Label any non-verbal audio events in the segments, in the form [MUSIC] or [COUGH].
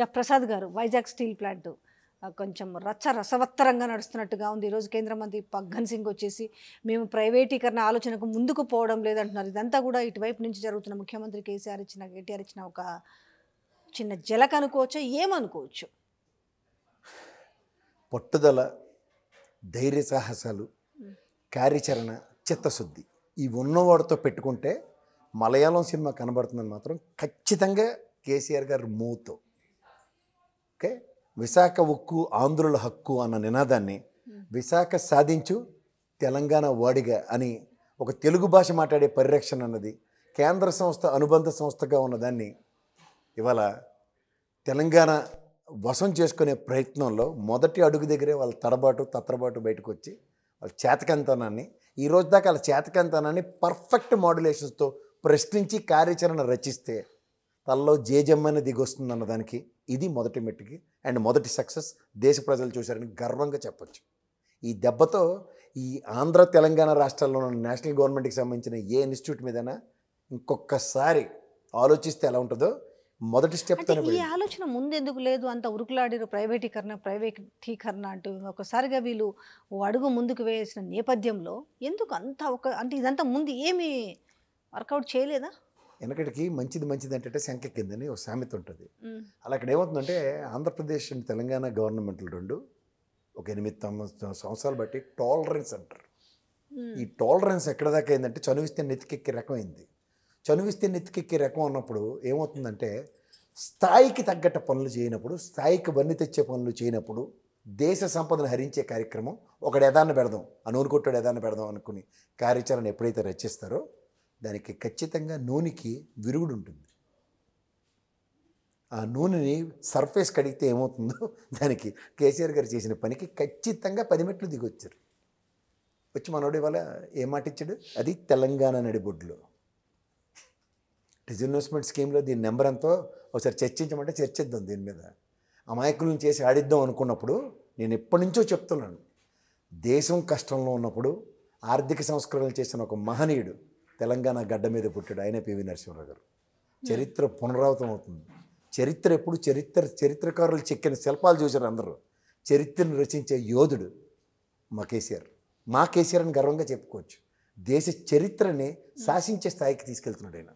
Yeah Prasad గారు Vizag steel plant కొంచెం రచ్చ రసవత్తరంగా నడుస్తున్నట్టుగా ఉంది ఈరోజు కేంద్ర మంత్రి పగ్గన్ సింగ్ వచ్చేసి మేము ప్రైవేటీకరణ ఆలోచనకు ముందుకు పోవడం లేదంటున్నారు ఇదంతా కూడా ఇటువైపు నుంచి జరుగుతున్న ముఖ్యమంత్రి కేసీఆర్ ఇచ్చిన కేటీఆర్ ఇచ్చిన ఒక చిన్న జలక అనుకోవచ్చు ఏమనుకోవచ్చు పట్టుదల ధైర్య సాహసాలు కార్యాచరణ చిత్తశుద్ధి ఈ ఉన్నవాడితో పెట్టుకుంటే మలయాళం సినిమా కనబడుతుందని మాత్రం ఖచ్చితంగా కేసీఆర్ గారు మూతో ఓకే విశాఖ ఉక్కు ఆంధ్రుల హక్కు అన్న నినాదాన్ని విశాఖ సాధించు తెలంగాణ వాడిగా అని ఒక తెలుగు భాష మాట్లాడే పరిరక్షణ అన్నది కేంద్ర సంస్థ అనుబంధ సంస్థగా ఉన్నదాన్ని ఇవాళ తెలంగాణ వశం చేసుకునే ప్రయత్నంలో మొదటి అడుగు దగ్గరే వాళ్ళ తడబాటు తత్రబాటు బయటకు వచ్చి వాళ్ళ చేతకంతనాన్ని ఈ రోజు దాకా వాళ్ళ చేతకంతనాన్ని పర్ఫెక్ట్ మాడ్యులేషన్స్తో ప్రశ్నించి కార్యాచరణ రచిస్తే తనలో జేజమ్మని దిగొస్తుంది అన్నదానికి ఇది మొదటి మెట్టుకి అండ్ మొదటి సక్సెస్ దేశ ప్రజలు చూశారని గర్వంగా చెప్పచ్చు ఈ దెబ్బతో ఈ ఆంధ్ర తెలంగాణ రాష్ట్రాల్లో ఉన్న నేషనల్ గవర్నమెంట్కి సంబంధించిన ఏ ఇన్స్టిట్యూట్ మీదైనా ఇంకొకసారి ఆలోచిస్తే ఎలా ఉంటుందో మొదటి స్టెప్ ఈ ఆలోచన ముందెందుకు లేదు అంత ఉరుకులాడిరు ప్రైవేటీకరణ ప్రైవేటీకరణ అంటూ ఒకసారిగా వీళ్ళు అడుగు ముందుకు వేసిన నేపథ్యంలో ఎందుకు అంత ఒక అంటే ఇదంతా ముందు ఏమీ వర్కౌట్ చేయలేదా వెనకటికి మంచిది మంచిది అంటే శంక కిందని ఒక సామెత ఉంటుంది అలా అక్కడ ఏమవుతుందంటే ఆంధ్రప్రదేశ్ అండ్ తెలంగాణ గవర్నమెంట్లు రెండు ఒక ఎనిమిది తొమ్మిది సంవత్సరాలు బట్టి టాలరెన్స్ అంటారు ఈ టాలరెన్స్ ఎక్కడ దాకా అయిందంటే చనువిస్తే నెతికెక్కే రకం అయింది చనువిస్తే నెతికెక్కే రకం అన్నప్పుడు ఏమవుతుందంటే స్థాయికి తగ్గట్టు పనులు చేయనప్పుడు స్థాయికి వన్ని తెచ్చే పనులు చేయనప్పుడు దేశ సంపదను హరించే కార్యక్రమం ఒకడు ఎదాన్ని పెడదాం ఆ కొట్టాడు ఎదాన్ని పెడదాం అనుకుని కార్యాచరణ ఎప్పుడైతే రచిస్తారో దానికి ఖచ్చితంగా నూనెకి విరుగుడు ఉంటుంది ఆ నూనెని సర్ఫేస్ కడిగితే ఏమవుతుందో దానికి కేసీఆర్ గారు చేసిన పనికి ఖచ్చితంగా పది మెట్లు దిగొచ్చారు వచ్చి మనోడు ఇవాళ ఏ మాట ఇచ్చాడు అది తెలంగాణ నడిబొడ్డులో డిజిన్వెస్ట్మెంట్ స్కీమ్లో దీని నెంబర్ ఎంతో ఒకసారి చర్చించమంటే చర్చిద్దాం దీని మీద అమాయకులను చేసి ఆడిద్దాం అనుకున్నప్పుడు నేను ఎప్పటి నుంచో చెప్తున్నాను దేశం కష్టంలో ఉన్నప్పుడు ఆర్థిక సంస్కరణలు చేసిన ఒక మహనీయుడు తెలంగాణ గడ్డ మీద పుట్టాడు ఆయనే పివి నరసింహరావు గారు చరిత్ర పునరావృతం అవుతుంది చరిత్ర ఎప్పుడు చరిత్ర చరిత్రకారులు చెక్కిన శిల్పాలు చూశారు అందరూ చరిత్రను రచించే యోధుడు మా కేసీఆర్ మా కేసీఆర్ అని గర్వంగా చెప్పుకోవచ్చు దేశ చరిత్రని శాసించే స్థాయికి తీసుకెళ్తున్నాడు ఆయన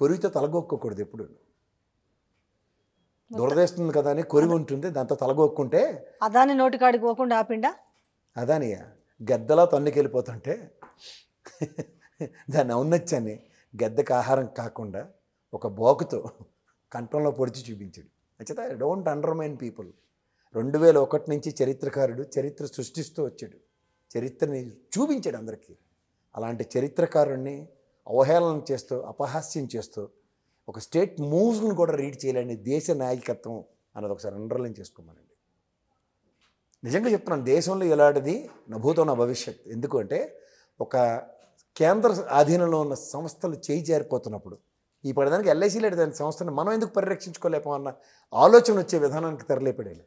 కొరివితో తలగొక్కకూడదు ఎప్పుడు దురదేస్తుంది కదా అని కొరివి ఉంటుంది దాంతో తలగొక్కుంటే అదాని నోటికాడికి పోకుండా ఆపిండా అదానియా గద్దలా తన్నుకెళ్ళిపోతుంటే దాన్ని ఔన్నత్యాన్ని గద్దెకి ఆహారం కాకుండా ఒక బోకుతో కంఠంలో పొడిచి చూపించాడు అంచేత డోంట్ అండర్మైన్ పీపుల్ రెండు వేల ఒకటి నుంచి చరిత్రకారుడు చరిత్ర సృష్టిస్తూ వచ్చాడు చరిత్రని చూపించాడు అందరికీ అలాంటి చరిత్రకారుణ్ణి అవహేళన చేస్తూ అపహాస్యం చేస్తూ ఒక స్టేట్ మూవ్స్ను కూడా రీడ్ చేయలేని దేశ నాయకత్వం అన్నది ఒకసారి అండర్లైన్ చేసుకోమనండి నిజంగా చెప్తున్నాను దేశంలో ఇలాంటిది నభూతం నా భవిష్యత్ ఎందుకంటే ఒక కేంద్ర ఆధీనంలో ఉన్న సంస్థలు చేయి జారిపోతున్నప్పుడు ఈ పడదానికి ఎల్ఐసి లేడు దాని సంస్థను మనం ఎందుకు పరిరక్షించుకోలేము అన్న ఆలోచన వచ్చే విధానానికి తెరలేపడేళ్ళు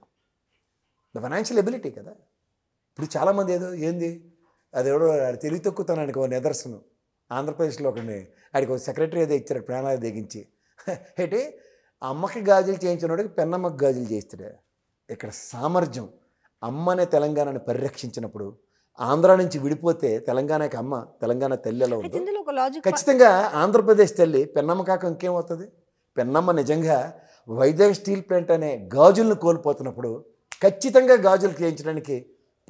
ద ఫైనాన్షియల్ ఎబిలిటీ కదా ఇప్పుడు చాలామంది ఏదో ఏంది అది అదెవడో తెలివి తక్కువతనానికి ఒక నిదర్శనం ఆంధ్రప్రదేశ్లో ఒకడిని ఆడికి ఒక సెక్రటరీ ఏదో ఇచ్చారు ప్రాణాలు దిగించి ఏంటి అమ్మకి గాజులు చేయించినోడికి పెన్నమ్మకి గాజులు చేయిస్తాడు ఇక్కడ సామర్థ్యం అమ్మనే తెలంగాణని పరిరక్షించినప్పుడు ఆంధ్ర నుంచి విడిపోతే తెలంగాణకి అమ్మ తెలంగాణ తల్లి ఎలా ఉంది ఖచ్చితంగా ఆంధ్రప్రదేశ్ తల్లి పెన్నమ్మ కాక ఇంకేమవుతుంది పెన్నమ్మ నిజంగా వైజాగ్ స్టీల్ ప్లాంట్ అనే గాజులను కోల్పోతున్నప్పుడు ఖచ్చితంగా గాజులు చేయించడానికి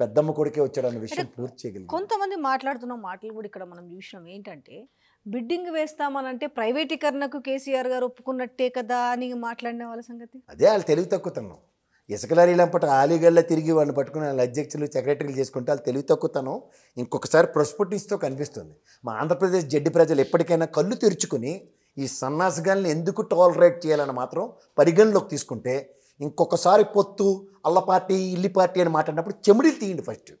పెద్దమ్మ కొడుకే వచ్చాడన్న విషయం పూర్తి చేయగలిగింది కొంతమంది మాట్లాడుతున్న మాటలు కూడా ఇక్కడ మనం చూసినాం ఏంటంటే బిడ్డింగ్ వేస్తామనంటే ప్రైవేటీకరణకు కేసీఆర్ గారు ఒప్పుకున్నట్టే కదా అని మాట్లాడిన వాళ్ళ సంగతి అదే వాళ్ళు తెలివి తన్నాం ఇసుక లంపట ఆలీగల్లా తిరిగి వాళ్ళని పట్టుకుని వాళ్ళ అధ్యక్షులు సెక్రటరీలు చేసుకుంటే వాళ్ళు తెలివి తక్కువతనం ఇంకొకసారి ప్రస్ఫుటిస్తూ కనిపిస్తుంది మా ఆంధ్రప్రదేశ్ జడ్డి ప్రజలు ఎప్పటికైనా కళ్ళు తెరుచుకుని ఈ సన్నాసగాల్ని ఎందుకు టాలరేట్ చేయాలని మాత్రం పరిగణలోకి తీసుకుంటే ఇంకొకసారి పొత్తు అల్ల పార్టీ ఇల్లి పార్టీ అని మాట్లాడినప్పుడు చెమిడీలు తీయండి ఫస్ట్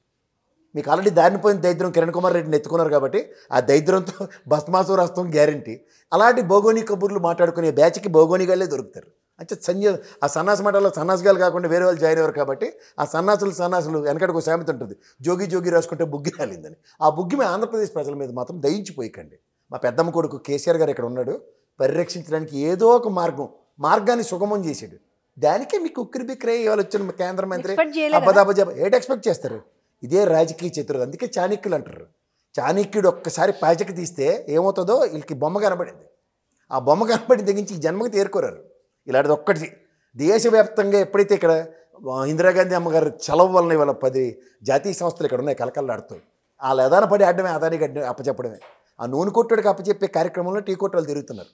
మీకు ఆల్రెడీ దారిని పోయిన దైద్రం కిరణ్ కుమార్ రెడ్డిని ఎత్తుకున్నారు కాబట్టి ఆ దైద్రంతో [LAUGHS] భస్మాసు రాస్తాం గ్యారంటీ అలాంటి భోగోని కబుర్లు మాట్లాడుకునే బ్యాచ్కి భౌగోళికాలే దొరుకుతారు అంటే సన్య ఆ సన్నాస మఠాల్లో సన్నాసగాలు కాకుండా వేరే వాళ్ళు జాయిన్ అయ్యారు కాబట్టి ఆ సన్నాసులు సన్నాసులు వెనకటికి ఒక సామెత ఉంటుంది జోగి జోగి రాసుకుంటే బుగ్గి రాలిందని ఆ బుగ్గి మీ ఆంధ్రప్రదేశ్ ప్రజల మీద మాత్రం దయించిపోయకండి మా పెద్దమ్మ కొడుకు కేసీఆర్ గారు ఇక్కడ ఉన్నాడు పరిరక్షించడానికి ఏదో ఒక మార్గం మార్గాన్ని సుగమం చేశాడు దానికే మీకు ఉక్కిరి బిక్రే ఇవాళ వచ్చిన కేంద్ర మంత్రి అబదాబజాబ ఏటి ఎక్స్పెక్ట్ చేస్తారు ఇదే రాజకీయ చతురు అందుకే చాణిక్యులు అంటారు చాణిక్యుడు ఒక్కసారి పాచక తీస్తే ఏమవుతుందో వీళ్ళకి బొమ్మ కనబడింది ఆ బొమ్మ కనబడి తెగించి జన్మకు తేరుకోరారు ఇలాంటిది ఒక్కటి దేశవ్యాప్తంగా ఎప్పుడైతే ఇక్కడ ఇందిరాగాంధీ అమ్మగారు చలవ వలన ఇవాళ పది జాతీయ సంస్థలు ఇక్కడ ఉన్నాయి కలకలలాడుతాయి ఆ లదాన పడి ఆడమే గడ్డి అప్పచెప్పడమే ఆ నూనె కొట్టుడికి అప్పచెప్పే కార్యక్రమంలో టీ కొట్టలు తిరుగుతున్నారు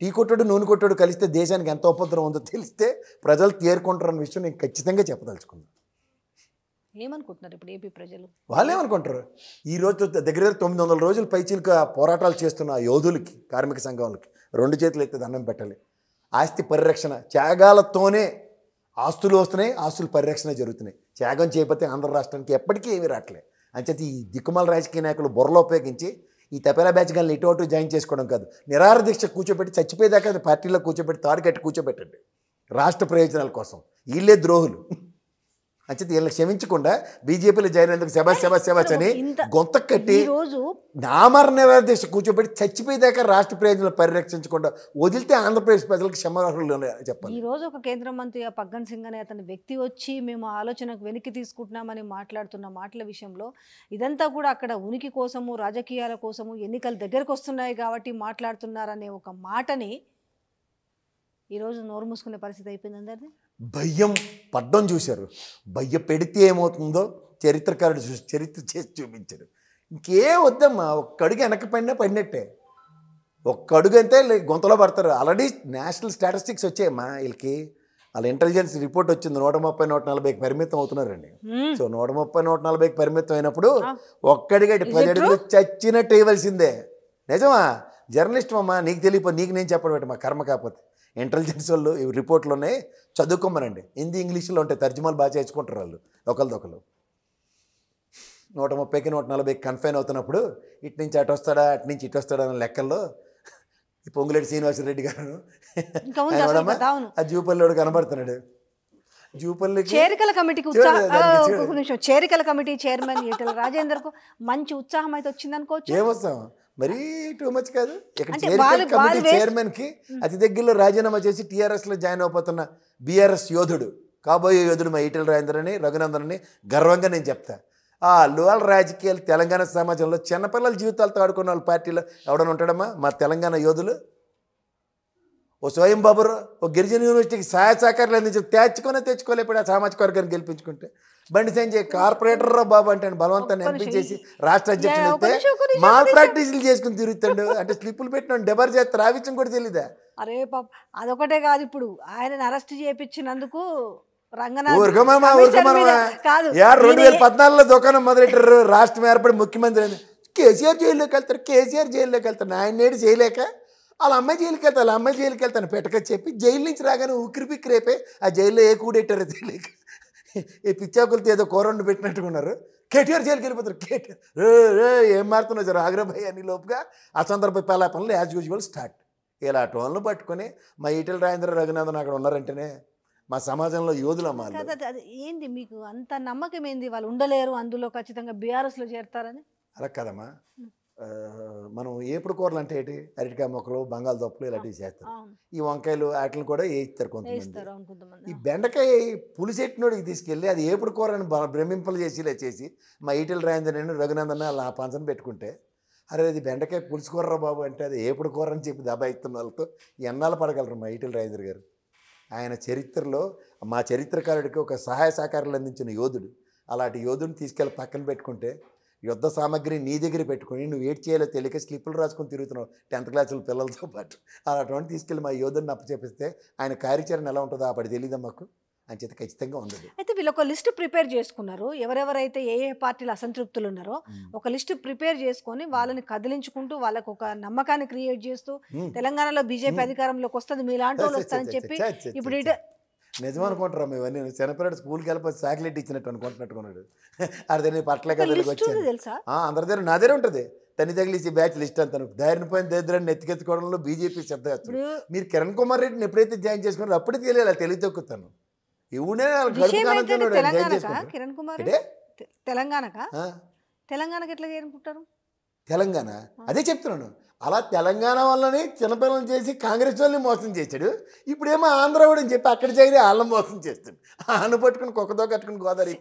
టీ కొట్టుడు నూనె కొట్టుడు కలిస్తే దేశానికి ఎంత ఉపద్రవం ఉందో తెలిస్తే ప్రజలు అన్న విషయం నేను ఖచ్చితంగా చెప్పదలుచుకున్నాను ఏమనుకుంటున్నారు ఇప్పుడు ఏపీ ప్రజలు వాళ్ళు ఏమనుకుంటారు ఈరోజు దగ్గర దగ్గర తొమ్మిది వందల రోజులు పైచీలుగా పోరాటాలు చేస్తున్న యోధులకి కార్మిక సంఘాలకి రెండు చేతులు అయితే దండం పెట్టాలి ఆస్తి పరిరక్షణ త్యాగాలతోనే ఆస్తులు వస్తున్నాయి ఆస్తుల పరిరక్షణ జరుగుతున్నాయి త్యాగం చేయబోతే ఆంధ్ర రాష్ట్రానికి ఎప్పటికీ ఏమీ రావట్లేదు అంచేది ఈ దిక్కుమాల రాజకీయ నాయకులు బుర్రలో ఉపయోగించి ఈ తపేలా బ్యాచ్ గల్ని ఇటు అటు జాయిన్ చేసుకోవడం కాదు నిరార దీక్ష కూర్చోబెట్టి చచ్చిపోయేదాకా పార్టీలో కూర్చోబెట్టి తాడు కట్టి కూర్చోబెట్టండి రాష్ట్ర ప్రయోజనాల కోసం వీళ్ళే ద్రోహులు వీళ్ళని క్షమించకుండా బీజేపీలో జాయిన్ అయినందుకు శబాస్ శబాస్ శబాస్ అని గొంత కట్టి నామర నిరాదేశ కూర్చోబెట్టి చచ్చిపోయేదాకా రాష్ట్ర ప్రయోజనాలు పరిరక్షించకుండా వదిలితే ఆంధ్రప్రదేశ్ ప్రజలకు క్షమార్హులు చెప్పాలి ఈ రోజు ఒక కేంద్ర మంత్రి పగ్గన్ సింగ్ అనే అతని వ్యక్తి వచ్చి మేము ఆలోచనకు వెనక్కి తీసుకుంటున్నామని మాట్లాడుతున్న మాటల విషయంలో ఇదంతా కూడా అక్కడ ఉనికి కోసము రాజకీయాల కోసము ఎన్నికలు దగ్గరకు వస్తున్నాయి కాబట్టి మాట్లాడుతున్నారనే ఒక మాటని ఈరోజు నోరు మూసుకునే పరిస్థితి అయిపోయింది అందరిది భయం పడ్డం చూశారు భయ పెడితే ఏమవుతుందో చరిత్రకారుడు చూసి చరిత్ర చేసి చూపించారు ఇంకే వద్దమ్మా ఒక్కడుగు వెనక పడినా పడినట్టే ఒక్కడుగు అంతే గొంతలో పడతారు ఆల్రెడీ నేషనల్ స్టాటిస్టిక్స్ వచ్చాయమ్మా వీళ్ళకి వాళ్ళ ఇంటెలిజెన్స్ రిపోర్ట్ వచ్చింది నూట ముప్పై నూట నలభైకి పరిమితం అవుతున్నారండి సో నూట ముప్పై నూట నలభైకి పరిమితం అయినప్పుడు ఒక్కడిగా పది అడుగులు చచ్చినట్టు ఇవ్వాల్సిందే నిజమా జర్నలిస్ట్ అమ్మా నీకు తెలియపో నీకు నేను చెప్పడం మా కర్మ కాకపోతే ఇంటెలిజెన్స్ వాళ్ళు రిపోర్ట్లోనే చదువుకోమనండి హిందీ ఇంగ్లీష్లో ఉంటాయి తర్జుమాలు బాగా చేసుకుంటారు వాళ్ళు ఒకరిదొకరు నూట ముప్పైకి నూట నలభైకి కన్ఫైన్ అవుతున్నప్పుడు ఇటు నుంచి అటు వస్తాడా అటు నుంచి ఇటు వస్తాడా అనే లెక్కల్లో ఈ పొంగులేటి శ్రీనివాసరెడ్డి గారు ఆ జూపల్లివాడు కనబడుతున్నాడు జూపల్లి చేరికల కమిటీకి చేరికల కమిటీ చైర్మన్ ఈటల రాజేందర్కు మంచి ఉత్సాహం అయితే వచ్చిందనుకోవచ్చు ఏమొస్తాం మరీ టూ మచ్ కాదు ఇక్కడ కమిటీ చైర్మన్ కి అతి దగ్గరలో రాజీనామా చేసి టీఆర్ఎస్ లో జాయిన్ అయిపోతున్న బీఆర్ఎస్ యోధుడు కాబోయే యోధుడు మా అని రాజేంద్రని రఘునందనని గర్వంగా నేను చెప్తా ఆ లోల రాజకీయాలు తెలంగాణ సమాజంలో చిన్నపిల్లల జీవితాలతో ఆడుకున్న వాళ్ళ పార్టీలో ఎవడన్నా ఉంటాడమ్మా మా తెలంగాణ యోధులు ఓ స్వయం బాబురు ఓ గిరిజన యూనివర్సిటీకి సహాయ సహకారాలు అందించి తెచ్చుకునే తెచ్చుకోలేప్పుడు ఆ సామాజిక వర్గాన్ని గెలిపించుకుంటే బండి సంజయ్ కార్పొరేటర్ బాబు అంటే బలవంతాన్ని ఎంపీ చేసి రాష్ట్ర అధ్యక్షులు అయితే మాల్ ప్రాక్టీసులు చేసుకుని తిరుగుతాడు అంటే స్లిప్పులు పెట్టిన డెబర్ చేస్తే రావించం కూడా తెలీదా అరే పాప అదొకటే కాదు ఇప్పుడు ఆయన అరెస్ట్ చేయించినందుకు రెండు వేల పద్నాలుగులో దుకాణం మొదలెట్టారు రాష్ట్రం ఏర్పడి ముఖ్యమంత్రి కేసీఆర్ జైల్లోకి వెళ్తారు కేసీఆర్ జైల్లోకి వెళ్తాను ఆయన నేడు చేయలేక వాళ్ళ అమ్మాయి జైలుకి వెళ్తారు వాళ్ళ అమ్మాయి జైలుకి వెళ్తాను పెట్టక చెప్పి జైలు నుంచి రాగానే ఉక్కిరి పిక్కిరేపే ఆ జైల్లో ఏ కూడెట్టారో తెలియక ఈ పిచ్చాకులతో ఏదో కోరండు పెట్టినట్టుకున్నారు కేటీఆర్ జైలుకి వెళ్ళిపోతారు కేటీఆర్ ఏం మారుతున్నా సార్ ఆగ్రభాయ్ అని లోపుగా అసందర్భ పనులు యాజ్ యూజువల్ స్టార్ట్ ఇలా టోన్లు పట్టుకొని మా ఈటల రాజేంద్ర రఘునాథన్ అక్కడ ఉన్నారంటేనే మా సమాజంలో యోధులమ్మా ఏంటి మీకు అంత నమ్మకం ఏంది వాళ్ళు ఉండలేరు అందులో ఖచ్చితంగా బీఆర్ఎస్లో చేరతారని అలా కదమ్మా మనం ఏపుడు కూరలు అంటే ఏంటి అరటికాయ మొక్కలు బంగాళదుంపలు ఇలాంటివి చేస్తారు ఈ వంకాయలు వాటిని కూడా వేయిస్తారు కొంతమంది ఈ బెండకాయ పులిసెట్టినోడికి తీసుకెళ్ళి అది ఏపుడు కూర అని భ్రమింపలు చేసి చేసి మా ఈటల రాయందర్ రఘునందన రఘునందన్ అలా పంచన పెట్టుకుంటే అరే అది బెండకాయ పులుసు కూర బాబు అంటే అది ఏపుడు కూర అని చెప్పి దబాయిస్తున్న వాళ్ళతో ఎన్నాళ్ళు పడగలరు మా ఈటల రాజేంద్ర గారు ఆయన చరిత్రలో మా చరిత్రకారుడికి ఒక సహాయ సహకారాలు అందించిన యోధుడు అలాంటి యోధుడిని తీసుకెళ్ళి పక్కన పెట్టుకుంటే యుద్ధ సామాగ్రి నీ దగ్గర పెట్టుకుని నువ్వు ఏడ్ చేయాలో తెలియక స్లిప్పులు రాసుకొని తిరుగుతున్నావు టెన్త్ క్లాసుల పిల్లలతో పాటు అటువంటి తీసుకెళ్ళి మా యోధుని అప్పచెప్పిస్తే ఆయన కార్యాచరణ ఎలా ఉంటుందో అప్పటి తెలియదు మాకు అని చెప్పి ఖచ్చితంగా ఉండదు అయితే వీళ్ళు ఒక లిస్ట్ ప్రిపేర్ చేసుకున్నారు ఎవరెవరైతే ఏ ఏ పార్టీలు అసంతృప్తులు ఉన్నారో ఒక లిస్ట్ ప్రిపేర్ చేసుకొని వాళ్ళని కదిలించుకుంటూ వాళ్ళకు ఒక నమ్మకాన్ని క్రియేట్ చేస్తూ తెలంగాణలో బీజేపీ అధికారంలోకి వస్తుంది మీలాంటి వాళ్ళు వస్తారని చెప్పి ఇప్పుడు నిజం అనుకుంటారా మేము అన్ని చిన్నపిల్లడు స్కూల్కి వెళ్ళిపోయి చాక్లెట్ ఇచ్చినట్టు కొన్నాడు అది నేను పట్ల తెలుసా అందరి దగ్గర నా దగ్గర ఉంటుంది తని తగిలిసి బ్యాచ్ లిస్ట్ తను దారిని పైన దరిద్రాన్ని నెత్తికెత్తుకోవడంలో బీజేపీ శబ్దం మీరు కిరణ్ కుమార్ రెడ్డిని ఎప్పుడైతే జాయిన్ చేసుకున్నారో అప్పుడే తెలియాలి అలా తెలివి తొక్కుతాను కిరణ్ కుమార్ తెలంగాణకి తెలంగాణ అదే చెప్తున్నాను అలా తెలంగాణ వల్లనే చిన్నపిల్లలు చేసి కాంగ్రెస్ వాళ్ళని మోసం చేశాడు ఇప్పుడేమో ఆంధ్ర అని చెప్పి అక్కడ చేరి వాళ్ళని మోసం చేస్తాడు ఆన పట్టుకుని కుక్కతో కట్టుకుని గోదావరి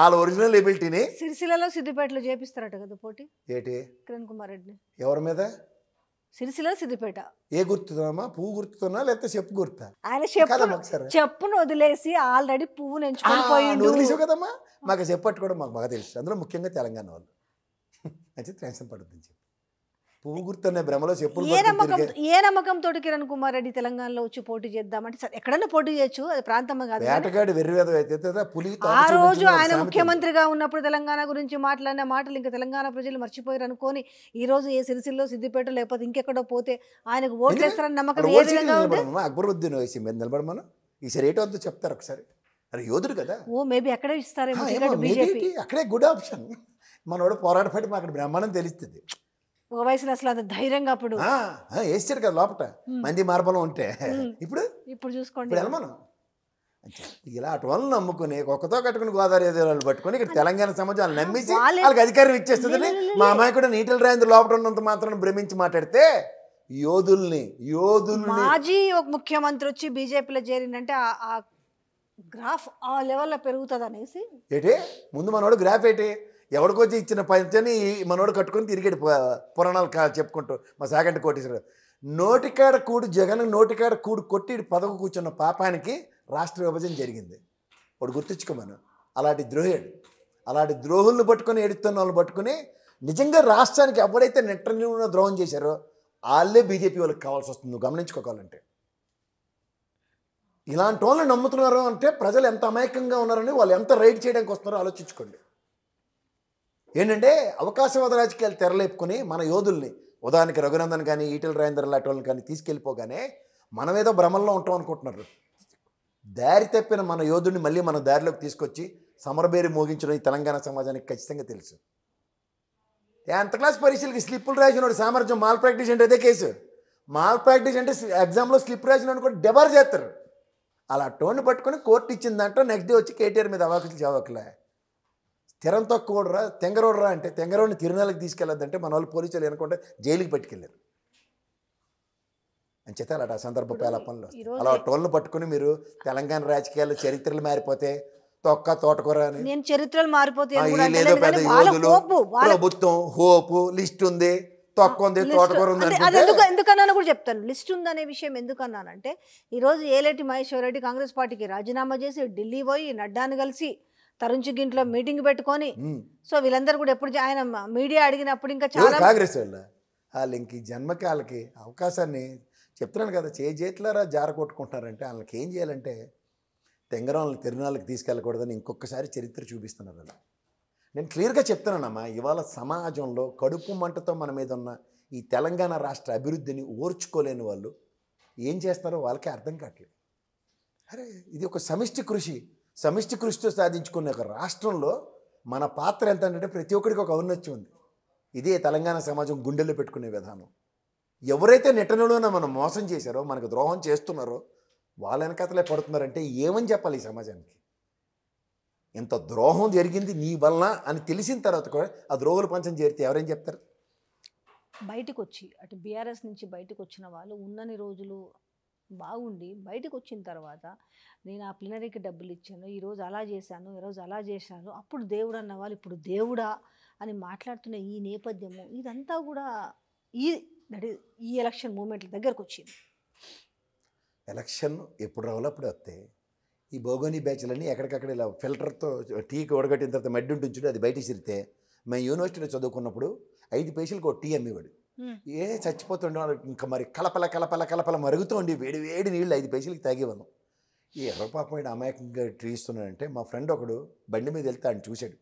వాళ్ళ ఒరిజినల్ ఎబిలిటీని సిరిసిల్లలో సిద్దిపేటలో చేపిస్తారట కదా పోటీ ఏటి కిరణ్ కుమార్ రెడ్డిని ఎవరి మీద సిరిసిల సిద్దిపేట ఏ గుర్తుదామా పువ్వు గుర్తున్నా లేకపోతే చెప్పు గుర్తా ఆయన చెప్పును వదిలేసి ఆల్రెడీ పువ్వు ఎంచుకొని వదిలేసావు కదమ్మా మాకు చెప్పట్టు కూడా మాకు బాగా తెలుసు అందులో ముఖ్యంగా తెలంగాణ వాళ్ళు మంచి టెన్షన్ పడుతుంది పువ్వు గుర్తనే భ్రమలో ఏ నమ్మకం ఏ నమ్మకంతో కిరణ్ కుమార్ రెడ్డి తెలంగాణలో వచ్చి పోటీ చేద్దామంటే సరే ఎక్కడన్నా పోటీ చేయొచ్చు అది ప్రాంతం కాదు పులి ఆ రోజు ఆయన ముఖ్యమంత్రిగా ఉన్నప్పుడు తెలంగాణ గురించి మాట్లాడిన మాటలు ఇంకా తెలంగాణ ప్రజలు మర్చిపోయారు అనుకోని ఈ రోజు ఏ సిరిసిల్లో సిద్దిపేట లేకపోతే ఇంకెక్కడో పోతే ఆయనకు ఓట్లు వేస్తారని నమ్మకం ఏ విధంగా అక్బరుద్దీన్ వేసి మీద నిలబడమను ఈసారి ఏటో అంతా చెప్తారు ఒకసారి అరే యోధుడు కదా ఓ మేబీ అక్కడే ఇస్తారేమో అక్కడే గుడ్ ఆప్షన్ మనోడు పోరాటపడి మాకు బ్రహ్మాండం తెలుస్తుంది ఒక వయసులో అసలు అంత ధైర్యంగా అప్పుడు వేస్తారు కదా లోపట మంది మార్బలం ఉంటే ఇప్పుడు ఇప్పుడు చూసుకోండి మనం ఇలా వల్ల నమ్ముకుని ఒకతో కట్టుకుని గోదావరి వాళ్ళు పట్టుకుని ఇక్కడ తెలంగాణ సమాజం నమ్మించి వాళ్ళకి అధికారం ఇచ్చేస్తుందని మా అమ్మాయి కూడా నీటిల రాయింది లోపల ఉన్నంత మాత్రం భ్రమించి మాట్లాడితే యోధుల్ని యోధుల్ని మాజీ ఒక ముఖ్యమంత్రి వచ్చి బీజేపీలో చేరిందంటే ఆ గ్రాఫ్ ఆ లెవెల్లో పెరుగుతుంది అనేసి ఏంటి ముందు మనోడు గ్రాఫ్ ఏంటి ఎవరికొచ్చి ఇచ్చిన పంచని మనోడు కట్టుకొని తిరిగి పురాణాలు చెప్పుకుంటూ మా సాగంటి కోటేశ్వరరావు నోటికాడ కూడు జగన్ నోటికాడ కూడు కొట్టి పదవి కూర్చున్న పాపానికి రాష్ట్ర విభజన జరిగింది వాడు గుర్తించుకోమను అలాంటి ద్రోహిడు అలాంటి ద్రోహులను పట్టుకొని ఏడుతున్న వాళ్ళు పట్టుకుని నిజంగా రాష్ట్రానికి ఎవడైతే నెట్టన ద్రోహం చేశారో వాళ్ళే బీజేపీ వాళ్ళకి కావాల్సి వస్తుంది గమనించుకోవాలంటే ఇలాంటి వాళ్ళని నమ్ముతున్నారు అంటే ప్రజలు ఎంత అమాయకంగా ఉన్నారని వాళ్ళు ఎంత రైడ్ చేయడానికి వస్తున్నారో ఆలోచించుకోండి ఏంటంటే అవకాశవాద రాజకీయాలు తెరలేపుకొని మన యోధుల్ని ఉదాహరణకి రఘునందన్ కానీ ఈటెల రాజేందర్ లాంటి వాళ్ళని కానీ తీసుకెళ్ళిపోగానే మనమేదో భ్రమంలో ఉంటాం అనుకుంటున్నారు దారి తప్పిన మన యోధుడిని మళ్ళీ మన దారిలోకి తీసుకొచ్చి సమరబేరి మోగించడం ఈ తెలంగాణ సమాజానికి ఖచ్చితంగా తెలుసు ఎంత క్లాస్ పరీక్షలకి స్లిప్పులు రాసిన సామర్థ్యం మాల్ ప్రాక్టీస్ అంటే అదే కేసు మాల్ ప్రాక్టీస్ అంటే ఎగ్జామ్లో స్లిప్ రాసిన కూడా డెబర్ చేస్తారు అలా టోన్ పట్టుకొని కోర్టు ఇచ్చిన దాంట్లో నెక్స్ట్ డే వచ్చి కేటీఆర్ మీద అవకాశాలు చవాకులే తిరం తొక్కకూడరా తెంగరోడరా అంటే తెంగరోడిని తిరునాళ్ళకి తీసుకెళ్ళొద్దంటే మన వాళ్ళు పోలీసులు అనుకుంటే జైలుకి పట్టుకెళ్ళారు అని చెప్తే అలాంటి అసందర్భ పేలపనలు అలా టోళ్ళు పట్టుకుని మీరు తెలంగాణ రాజకీయాల్లో చరిత్రలు మారిపోతే తొక్క తోటకూర అని నేను చరిత్రలు మారిపోతాయి ప్రభుత్వం హోపు లిస్ట్ ఉంది తొక్క ఉంది తోటకూర ఉంది ఎందుకన్నాను కూడా చెప్తాను లిస్ట్ ఉందనే విషయం ఎందుకన్నానంటే ఈరోజు ఏలేటి మహేశ్వర్ రెడ్డి కాంగ్రెస్ పార్టీకి రాజీనామా చేసి ఢిల్లీ పోయి నడ్డాను కలిసి తరుణ్ గింట్లో మీటింగ్ పెట్టుకొని సో వీళ్ళందరూ కూడా ఎప్పుడు ఆయన మీడియా అడిగినప్పుడు ఇంకా చాలా కాంగ్రెస్ వాళ్ళు వాళ్ళు ఇంక ఈ జన్మకాలకి అవకాశాన్ని చెప్తున్నాను కదా చేజేట్లారా జార కొట్టుకుంటున్నారంటే వాళ్ళకి ఏం చేయాలంటే తెంగరాలను తిరునాళ్ళకి తీసుకెళ్ళకూడదని ఇంకొకసారి చరిత్ర చూపిస్తున్నారు వాళ్ళు నేను క్లియర్గా చెప్తున్నానమ్మా ఇవాళ సమాజంలో కడుపు మంటతో మన మీద ఉన్న ఈ తెలంగాణ రాష్ట్ర అభివృద్ధిని ఓర్చుకోలేని వాళ్ళు ఏం చేస్తున్నారో వాళ్ళకే అర్థం కావట్లేదు అరే ఇది ఒక సమిష్టి కృషి సమిష్టి కృషితో సాధించుకున్న ఒక రాష్ట్రంలో మన పాత్ర ఎంత అంటే ప్రతి ఒక్కరికి ఒక ఔన్నత్యం ఉంది ఇదే తెలంగాణ సమాజం గుండెల్లో పెట్టుకునే విధానం ఎవరైతే నిటనలోనే మనం మోసం చేశారో మనకు ద్రోహం చేస్తున్నారో వాళ్ళ వెనకతలే పడుతున్నారంటే ఏమని చెప్పాలి ఈ సమాజానికి ఇంత ద్రోహం జరిగింది నీ వలన అని తెలిసిన తర్వాత కూడా ఆ ద్రోహులు పంచం చేరితే ఎవరేం చెప్తారు బయటకు వచ్చి అటు బీఆర్ఎస్ నుంచి బయటకు వచ్చిన వాళ్ళు ఉన్నన్ని రోజులు బాగుండి బయటకు వచ్చిన తర్వాత నేను ఆ ప్లినరీకి డబ్బులు ఇచ్చాను ఈరోజు అలా చేశాను ఈరోజు అలా చేశాను అప్పుడు దేవుడు అన్నవాళ్ళు వాళ్ళు ఇప్పుడు దేవుడా అని మాట్లాడుతున్న ఈ నేపథ్యము ఇదంతా కూడా ఈ దట్ ఈ ఎలక్షన్ మూమెంట్ల దగ్గరకు వచ్చింది ఎలక్షన్ ఎప్పుడు రావాలో అప్పుడు వస్తే ఈ బోగోని బ్యాచ్లన్నీ ఎక్కడికక్కడ ఇలా ఫిల్టర్తో టీకి ఓడగట్టిన తర్వాత మడ్డి ఉంటుంచుడు అది బయట చిరితే మేము యూనివర్సిటీలో చదువుకున్నప్పుడు ఐదు పైసలకు టీ అమ్మేవాడు ఏ చచ్చిపోతుండే ఇంకా మరి కలపల కలపల కలపల ఉండి వేడి వేడి నీళ్ళు ఐదు పైసలకి తాగేవాను ఈ ఎర్రపాపమైన అమాయకంగా ట్రీ మా ఫ్రెండ్ ఒకడు బండి మీద వెళ్తే ఆయన చూశాడు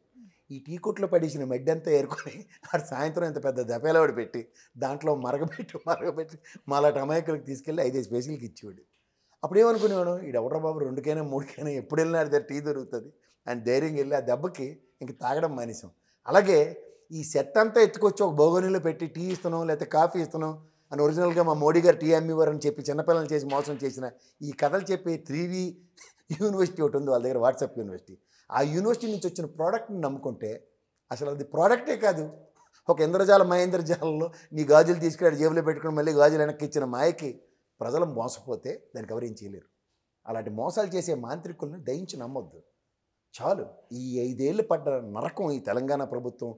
ఈ టీ కొట్లో పడేసిన మెడ్డంతా ఏరుకొని ఆడు సాయంత్రం ఇంత పెద్ద దపేలవాడు పెట్టి దాంట్లో మరగబెట్టి మరగబెట్టి మాలాంటి అమాయకులకు తీసుకెళ్ళి ఐదేసి పైసలకి ఇచ్చేవాడు అప్పుడేమనుకునేవాడు ఈ ఎవడ్రా బాబు రెండుకైనా మూడుకైనా ఎప్పుడు వెళ్ళినా టీ దొరుకుతుంది అని ధైర్యం వెళ్ళి ఆ దెబ్బకి ఇంక తాగడం మానేసాం అలాగే ఈ సెట్ అంతా ఎత్తుకొచ్చి ఒక బోగోనీలో పెట్టి టీ ఇస్తున్నాం లేకపోతే కాఫీ ఇస్తున్నాం అని ఒరిజినల్గా మా మోడీ గారు టీ అమ్మేవారు అని చెప్పి చిన్నపిల్లలు చేసి మోసం చేసిన ఈ కథలు చెప్పి త్రీవీ యూనివర్సిటీ ఒకటి ఉంది వాళ్ళ దగ్గర వాట్సాప్ యూనివర్సిటీ ఆ యూనివర్సిటీ నుంచి వచ్చిన ప్రోడక్ట్ని నమ్ముకుంటే అసలు అది ప్రోడక్టే కాదు ఒక ఇంద్రజాల మహేంద్రజాలలో నీ గాజులు తీసుకురాడు జేబులో పెట్టుకుని మళ్ళీ గాజులు వెనక్కి ఇచ్చిన మాయకి ప్రజలు మోసపోతే దానికి ఎవరేం చేయలేరు అలాంటి మోసాలు చేసే మాంత్రికుల్ని దయించి నమ్మొద్దు చాలు ఈ ఐదేళ్ళు పడ్డ నరకం ఈ తెలంగాణ ప్రభుత్వం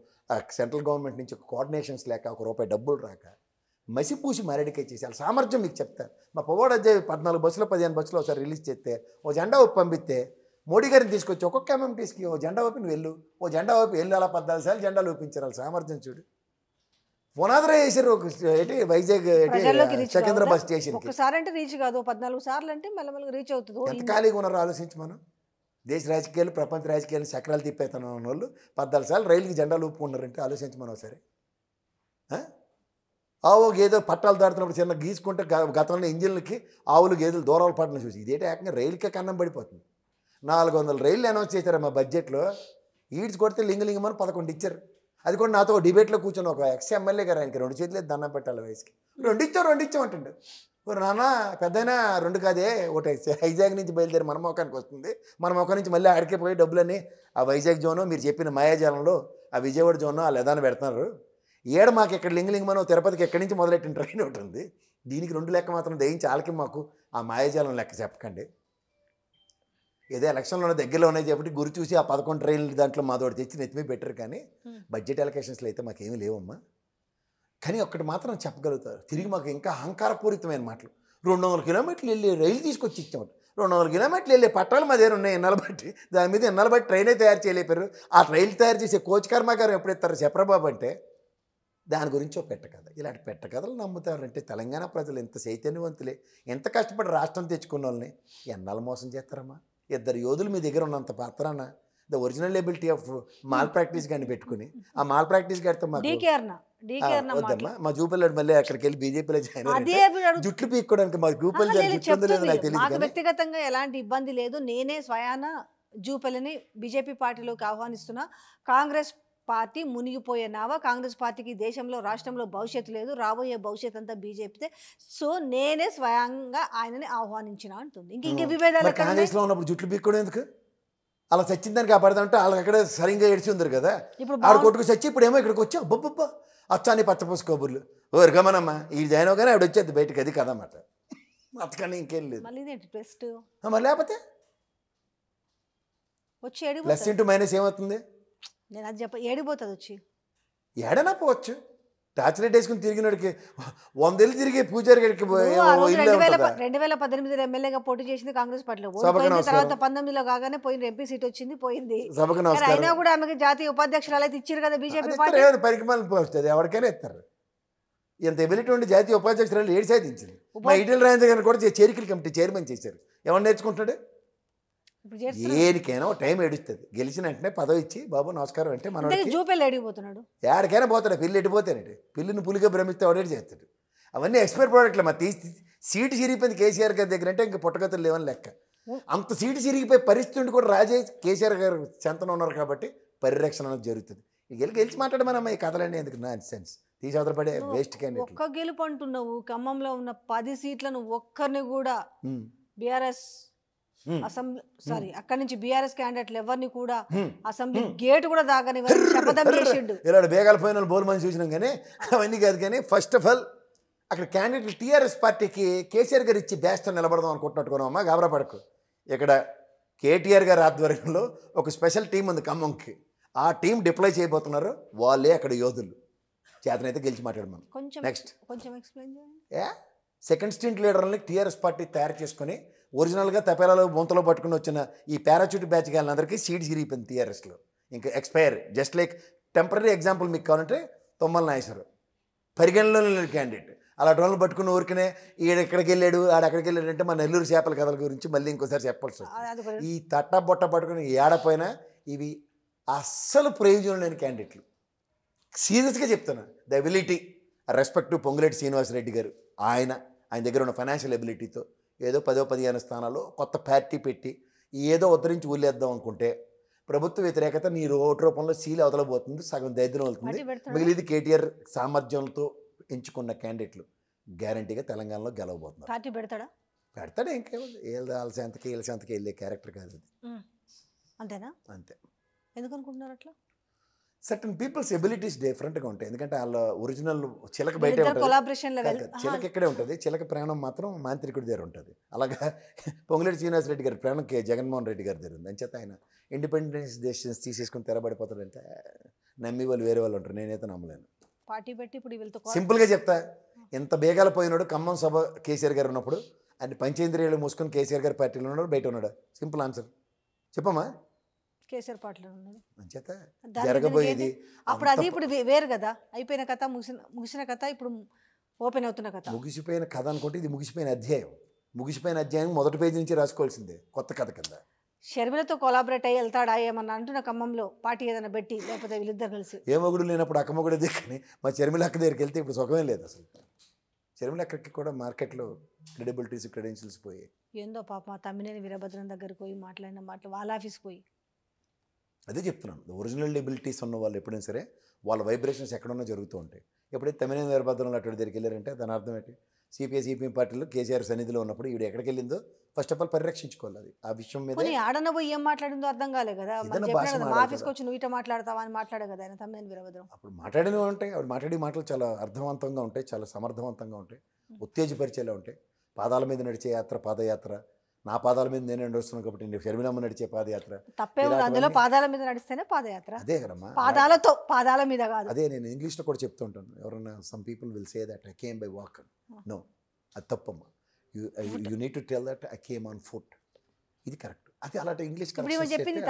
సెంట్రల్ గవర్నమెంట్ నుంచి కోఆర్డినేషన్స్ లేక ఒక రూపాయి డబ్బులు రాక మసిపూసి మారేడికే చేసేయాలి సామర్థ్యం మీకు చెప్తారు మా పవాడ అదే పద్నాలుగు బస్సులో పదిహేను బస్సులో ఒకసారి రిలీజ్ చేస్తే ఓ జెండా ఊపి పంపిస్తే మోడీ గారిని తీసుకొచ్చి ఒక్కొక్క ఎంఎంటీస్కి ఓ జెండా ఊపి వెళ్ళు ఓ జెండా ఊపి వెళ్ళు అలా పద్నాలుగు సార్లు జెండాలు ఓపించారు సామర్థ్యం చూడు చేశారు ఒక ఏంటి వైజాగ్ బస్ స్టేషన్ సార్ అంటే రీచ్ కాదు పద్నాలుగు సార్లు అంటే మళ్ళీ రీచ్ అవుతుంది ఖాళీగా ఉన్నారు ఆలోచించి మనం దేశ రాజకీయాలు ప్రపంచ రాజకీయాలు చక్రాలు తిప్పేతను వాళ్ళు పద్నాలుగు సార్లు రైలుకి జెండాలు ఊపుకున్నారంటే ఆలోచించమని ఒకసారి ఆవు గేదె పట్టాలు దాడుతున్నప్పుడు చిన్న గీసుకుంటే గతంలో ఇంజిన్లకి ఆవులు గేదెలు దూరాలు పడడం చూసి ఇదేంటి ఏకంగా రైలుకే కన్నం పడిపోతుంది నాలుగు వందల రైళ్ళు అనౌన్స్ చేశారు మా బడ్జెట్లో ఈడ్స్ కొడితే లింగలింగమని పదకొండు ఇచ్చారు అది కూడా నాతో డిబేట్లో కూర్చొని ఒక ఎక్స్ ఎమ్మెల్యే గారు ఆయనకి రెండు చేతులు దండం పెట్టాలి వయసుకి రెండు ఇచ్చాం రెండు ఇచ్చాం అంటుండే మరి నాన్న పెద్దయినా రెండు కాదే ఒకటి వైజాగ్ నుంచి బయలుదేరి మన మొఖానికి వస్తుంది మన మొక్క నుంచి మళ్ళీ ఆడికే పోయి డబ్బులన్నీ ఆ వైజాగ్ జోను మీరు చెప్పిన మాయాజాలంలో ఆ విజయవాడ జోను ఆ లెదాన పెడుతున్నారు ఏడ మాకు ఇక్కడ లింగలింగమనో మనం తిరుపతికి ఎక్కడి నుంచి మొదలెట్టిన ట్రైన్ ఒకటి ఉంది దీనికి రెండు లెక్క మాత్రం దయించి వాళ్ళకి మాకు ఆ మాయాజాలం లెక్క చెప్పకండి ఏదో ఎలక్షన్లో దగ్గరలో ఉన్నాయి చెప్పి గురి చూసి ఆ పదకొండు ట్రైన్లు దాంట్లో మాదోడు తెచ్చి నెత్తిమే బెటర్ కానీ బడ్జెట్ అలకేషన్స్లో అయితే మాకేమీ లేవమ్మా కానీ ఒక్కటి మాత్రం చెప్పగలుగుతారు తిరిగి మాకు ఇంకా అహంకారపూరితమైన మాటలు రెండు వందల కిలోమీటర్లు వెళ్ళి రైలు తీసుకొచ్చి ఇచ్చాం రెండు వందల కిలోమీటర్లు వెళ్ళే పట్టాలు మా దగ్గర ఉన్నాయి ఎన్నాళ్ళు బట్టి దాని మీద ఎన్నాళ్ళు బట్టి ట్రైనే తయారు చేయలేపారు ఆ ట్రైన్ తయారు చేసే కోచ్ కర్మాగారం ఎప్పుడెత్తారు చెప్పరబాబు అంటే దాని గురించి ఒక కథ ఇలాంటి కథలు నమ్ముతారంటే తెలంగాణ ప్రజలు ఎంత చైతన్యవంతులే ఎంత కష్టపడి రాష్ట్రం తెచ్చుకున్న వాళ్ళని ఎన్నాళ్ళు మోసం చేస్తారమ్మా ఇద్దరు యోధులు మీ దగ్గర ఉన్నంత పాత్రాన the original ability of hmm. Malpractice కానీ పెట్టుకుని ఆ మాల్ ప్రాక్టీస్ గారితో వద్దమ్మా మా జూపల్లాడు మళ్ళీ అక్కడికి వెళ్ళి బీజేపీలో జాయిన్ జుట్లు మా నాకు వ్యక్తిగతంగా ఎలాంటి ఇబ్బంది లేదు నేనే స్వయాన జూపల్లిని బీజేపీ పార్టీలోకి ఆహ్వానిస్తున్నా కాంగ్రెస్ పార్టీ మునిగిపోయే నావ కాంగ్రెస్ పార్టీకి దేశంలో రాష్ట్రంలో భవిష్యత్తు లేదు రాబోయే భవిష్యత్ అంతా బీజేపీతే సో నేనే స్వయంగా ఆయనని ఆహ్వానించిన అంటుంది ఇంక ఇంక విభేదాలు కాంగ్రెస్ లో ఉన్నప్పుడు జుట్లు పీక్కోవడం అలా చచ్చిందని కాపాడదామంటే వాళ్ళకి అక్కడ సరిగ్గా ఏడిచి ఉందరు కదా ఆడ కొట్టుకు చచ్చి ఇప్పుడు ఏమో ఇక్కడికి వచ్చి అబ్బబ్బబ్బా అచ్చాని పచ్చపూస కబుర్లు ఓరు గమనమ్మా ఈ జాయిన్ అవగానే ఆవిడ వచ్చేది బయటకు అది కదన్నమాట అతకని ఇంకేం లేదు మరి లేకపోతే ప్లస్ ఇంటూ మైనస్ ఏమవుతుంది నేను అది చెప్ప ఏడిపోతుంది వచ్చి ఏడనా పోవచ్చు టార్చిలైట్ వేసుకుని తిరిగినడికి వందేళ్ళు తిరిగి పూజారి గడికి రెండు వేల పద్దెనిమిది ఎమ్మెల్యేగా పోటీ చేసింది కాంగ్రెస్ పార్టీలో తర్వాత పంతొమ్మిదిలో కాగానే పోయింది ఎంపీ సీట్ వచ్చింది పోయింది అయినా కూడా ఆమెకి జాతీయ ఉపాధ్యక్షులు అయితే ఇచ్చారు కదా బీజేపీ పార్టీ పరికమాలను ఎవరికైనా ఇస్తారు ఇంత ఎబిలిటీ జాతీయ ఉపాధ్యక్షురాలు ఏడు సాధించింది మా ఈటెల రాజేంద్ర గారిని కూడా చేరికల కమిటీ చైర్మన్ చేశారు ఎవరు నేర్చుకుంటున్నాడు ఏడికైనా టైం ఏడుస్తుంది గెలిచిన వెంటనే పదవి ఇచ్చి బాబు నమస్కారం అంటే మనం జూపల్లి ఎక్కడికైనా పోతాడు పిల్లి ఎడిపోతాడు పిల్లిని పులిగా భ్రమిస్తే ఆడేట్ చేస్తాడు అవన్నీ ఎక్స్పైర్ ప్రోడక్ట్లు మా తీసి సీటు చిరిగిపోయింది కేసీఆర్ గారి దగ్గర అంటే ఇంకా పుట్టగతులు లేవని లెక్క అంత సీటు చిరిగిపోయి పరిస్థితి కూడా రాజే కేసీఆర్ గారు చెంతన ఉన్నారు కాబట్టి పరిరక్షణ అనేది జరుగుతుంది గెలి గెలిచి మాట్లాడమనమ్మా ఈ కథలన్నీ ఎందుకు నా సెన్స్ తీసేదలపడే వేస్ట్ క్యాండిడేట్ ఒక్క గెలుపు అంటున్నావు ఖమ్మంలో ఉన్న పది సీట్లను ఒక్కరిని కూడా బీఆర్ఎస్ అసెంబ్లీ సారీ అక్కడి నుంచి బీఆర్ఎస్ క్యాండిడేట్లు ఎవరిని కూడా అసెంబ్లీ గేట్ కూడా దాగని శపథం బేగాల ఇలాంటి వేగాల పోయిన బోల్ మంది చూసినాం కానీ అవన్నీ కాదు కానీ ఫస్ట్ ఆఫ్ ఆల్ అక్కడ క్యాండిడేట్ టీఆర్ఎస్ పార్టీకి కేసీఆర్ గారు ఇచ్చి బ్యాచ్తో నిలబడదాం అనుకుంటున్నట్టుకున్నామమ్మా గాబరా పడకు ఇక్కడ కేటీఆర్ గారి ఆధ్వర్యంలో ఒక స్పెషల్ టీం ఉంది ఖమ్మంకి ఆ టీం డిప్లై చేయబోతున్నారు వాళ్ళే అక్కడ యోధులు చేతనైతే గెలిచి మాట్లాడమని కొంచెం నెక్స్ట్ కొంచెం ఎక్స్ప్లెయిన్ సెకండ్ స్టింట్ లీడర్ని టీఆర్ఎస్ పార్టీ తయారు చేసుకొని ఒరిజినల్గా తపేలాలో బొంతలో పట్టుకుని వచ్చిన ఈ పారాచూట్ బ్యాచ్ గాలందరికీ సీట్ ఇరిగిపోయింది టీఆర్ఎస్లో ఇంకా expire just like temporary example మీకు కావాలంటే తొమ్మల నాయసరు పరిగణలో క్యాండిడేట్ అలా డ్రోన్లు పట్టుకుని ఊరికనే ఈడ ఎక్కడికి వెళ్ళాడు ఆడ ఎక్కడికి వెళ్ళాడు అంటే మా నెల్లూరు చేపల కథల గురించి మళ్ళీ ఇంకోసారి చెప్పాల్సి వస్తుంది ఈ తట్ట బొట్ట పట్టుకుని ఏడపోయినా ఇవి అస్సలు ప్రయోజనం లేని క్యాండిడేట్లు సీరియస్గా చెప్తాను the ability respect to Ponguleti Srinivasa Reddy గారు ఆయన ఆయన దగ్గర ఉన్న ఫైనాన్షియల్ ఎబిలిటీతో ఏదో పదో పదిహేను స్థానాల్లో కొత్త పార్టీ పెట్టి ఏదో ఉద్ధరించి ఊళ్ళేద్దాం అనుకుంటే ప్రభుత్వ వ్యతిరేకత నీ ఓటు రూపంలో సీల్ అవతలబోతుంది సగం దైద్యం అవుతుంది మిగిలిది కేటీఆర్ సామర్థ్యంతో ఎంచుకున్న క్యాండిడేట్లు గ్యారంటీగా తెలంగాణలో గెలవబోతున్నారు పార్టీ పెడతాడా పెడతాడు ఇంకేమో వీళ్ళ సంతకి వెళ్ళే క్యారెక్టర్ కాదు అది అంతేనా అంతే ఎందుకు అనుకుంటున్నారు అట్లా సర్టన్ పీపుల్స్ ఎబిలిటీస్ డిఫరెంట్గా ఉంటాయి ఎందుకంటే వాళ్ళ ఒరిజినల్ చిలక బయట చిలక ఇక్కడే ఉంటుంది చిలక ప్రాణం మాత్రం మాంత్రికుడి దగ్గర ఉంటుంది అలాగా పొంగులేటి శ్రీనివాస్ రెడ్డి గారి ప్రాణం కే జగన్మోహన్ రెడ్డి గారి దగ్గర ఉంది చేత ఆయన ఇండిపెండెన్స్ డెసిషన్స్ తీసేసుకుని తెరబడిపోతాడంటే నమ్మి వాళ్ళు వేరే వాళ్ళు ఉంటారు నేనైతే నమ్మలేను పార్టీ పెట్టి ఇప్పుడు వీళ్ళతో సింపుల్గా చెప్తా ఎంత బేగాలు పోయినాడు ఖమ్మం సభ కేసీఆర్ గారు ఉన్నప్పుడు అండ్ పంచేంద్రియాలు మూసుకొని కేసీఆర్ గారి పార్టీలో ఉన్నాడు బయట ఉన్నాడు సింపుల్ ఆన్సర్ చెప్పమ్మా కేసర్ పాటలు ఉన్నది జరగబోయేది అప్పుడు అది ఇప్పుడు వేరు కదా అయిపోయిన కథ ముగిసిన ముగిసిన కథ ఇప్పుడు ఓపెన్ అవుతున్న కథ ముగిసిపోయిన కథ అనుకుంటే ఇది ముగిసిపోయిన అధ్యాయం ముగిసిపోయిన అధ్యాయం మొదటి పేజీ నుంచి రాసుకోవాల్సిందే కొత్త కథ కింద షర్మిలతో కొలాబరేట్ అయ్యి వెళ్తాడా ఏమన్నా అంటున్న ఖమ్మంలో పార్టీ ఏదైనా పెట్టి లేకపోతే వీళ్ళిద్దరు కలిసి ఏ మొగుడు లేనప్పుడు అక్క మొగుడు కానీ మా చర్మిల అక్క దగ్గరికి వెళ్తే ఇప్పుడు సుఖమే లేదు అసలు చర్మిల అక్కడికి కూడా మార్కెట్లో క్రెడిబిలిటీస్ క్రెడెన్షియల్స్ పోయి ఏందో పాప తమ్మినేని వీరభద్రం దగ్గరికి పోయి మాట్లాడిన మాటలు వాళ్ళ ఆఫీస్కి పోయి అదే చెప్తున్నాను ఒరిజినల్ ఎబిలిటీస్ ఉన్న వాళ్ళు ఎప్పుడైనా సరే వాళ్ళ వైబ్రేషన్స్ ఎక్కడున్నా జరుగుతూ ఉంటాయి ఎప్పుడైతే తమిళనాడు నిర్బంధంలో అటు దగ్గరికి వెళ్ళారంటే దాని అర్థం ఏంటి సిపిఐ సిపిఎం పార్టీలో కేసీఆర్ సన్నిధిలో ఉన్నప్పుడు ఈవిడ ఎక్కడికి వెళ్ళిందో ఫస్ట్ ఆఫ్ ఆల్ పరిరక్షించుకోవాలి ఆ విషయం మీద ఆడన ఏం మాట్లాడిందో అర్థం కాలేదు కదా ఆఫీస్కి వచ్చి నువ్వు ఇట మాట్లాడతావా అని మాట్లాడే కదా ఆయన వీరభద్రం అప్పుడు మాట్లాడినవి ఉంటాయి ఆవిడ మాట్లాడే మాటలు చాలా అర్థవంతంగా ఉంటాయి చాలా సమర్థవంతంగా ఉంటాయి ఉత్తేజపరిచేలా ఉంటాయి పాదాల మీద నడిచే యాత్ర పాదయాత్ర నా పాదాల మీద నేను నడుస్తున్నాను కాబట్టి నేను షర్మిలమ్మ నడిచే పాదయాత్ర తప్పే ఉంది అందులో పాదాల మీద నడిస్తేనే పాదయాత్ర అదే కదమ్మా పాదాలతో పాదాల మీద కాదు అదే నేను ఇంగ్లీష్లో కూడా చెప్తుంటాను ఎవరైనా some people will say that I came by walk no అది తప్పమ్మా you you need to tell that I came on foot ఇది కరెక్ట్ అది అలాంటి ఇంగ్లీష్ చెప్పింది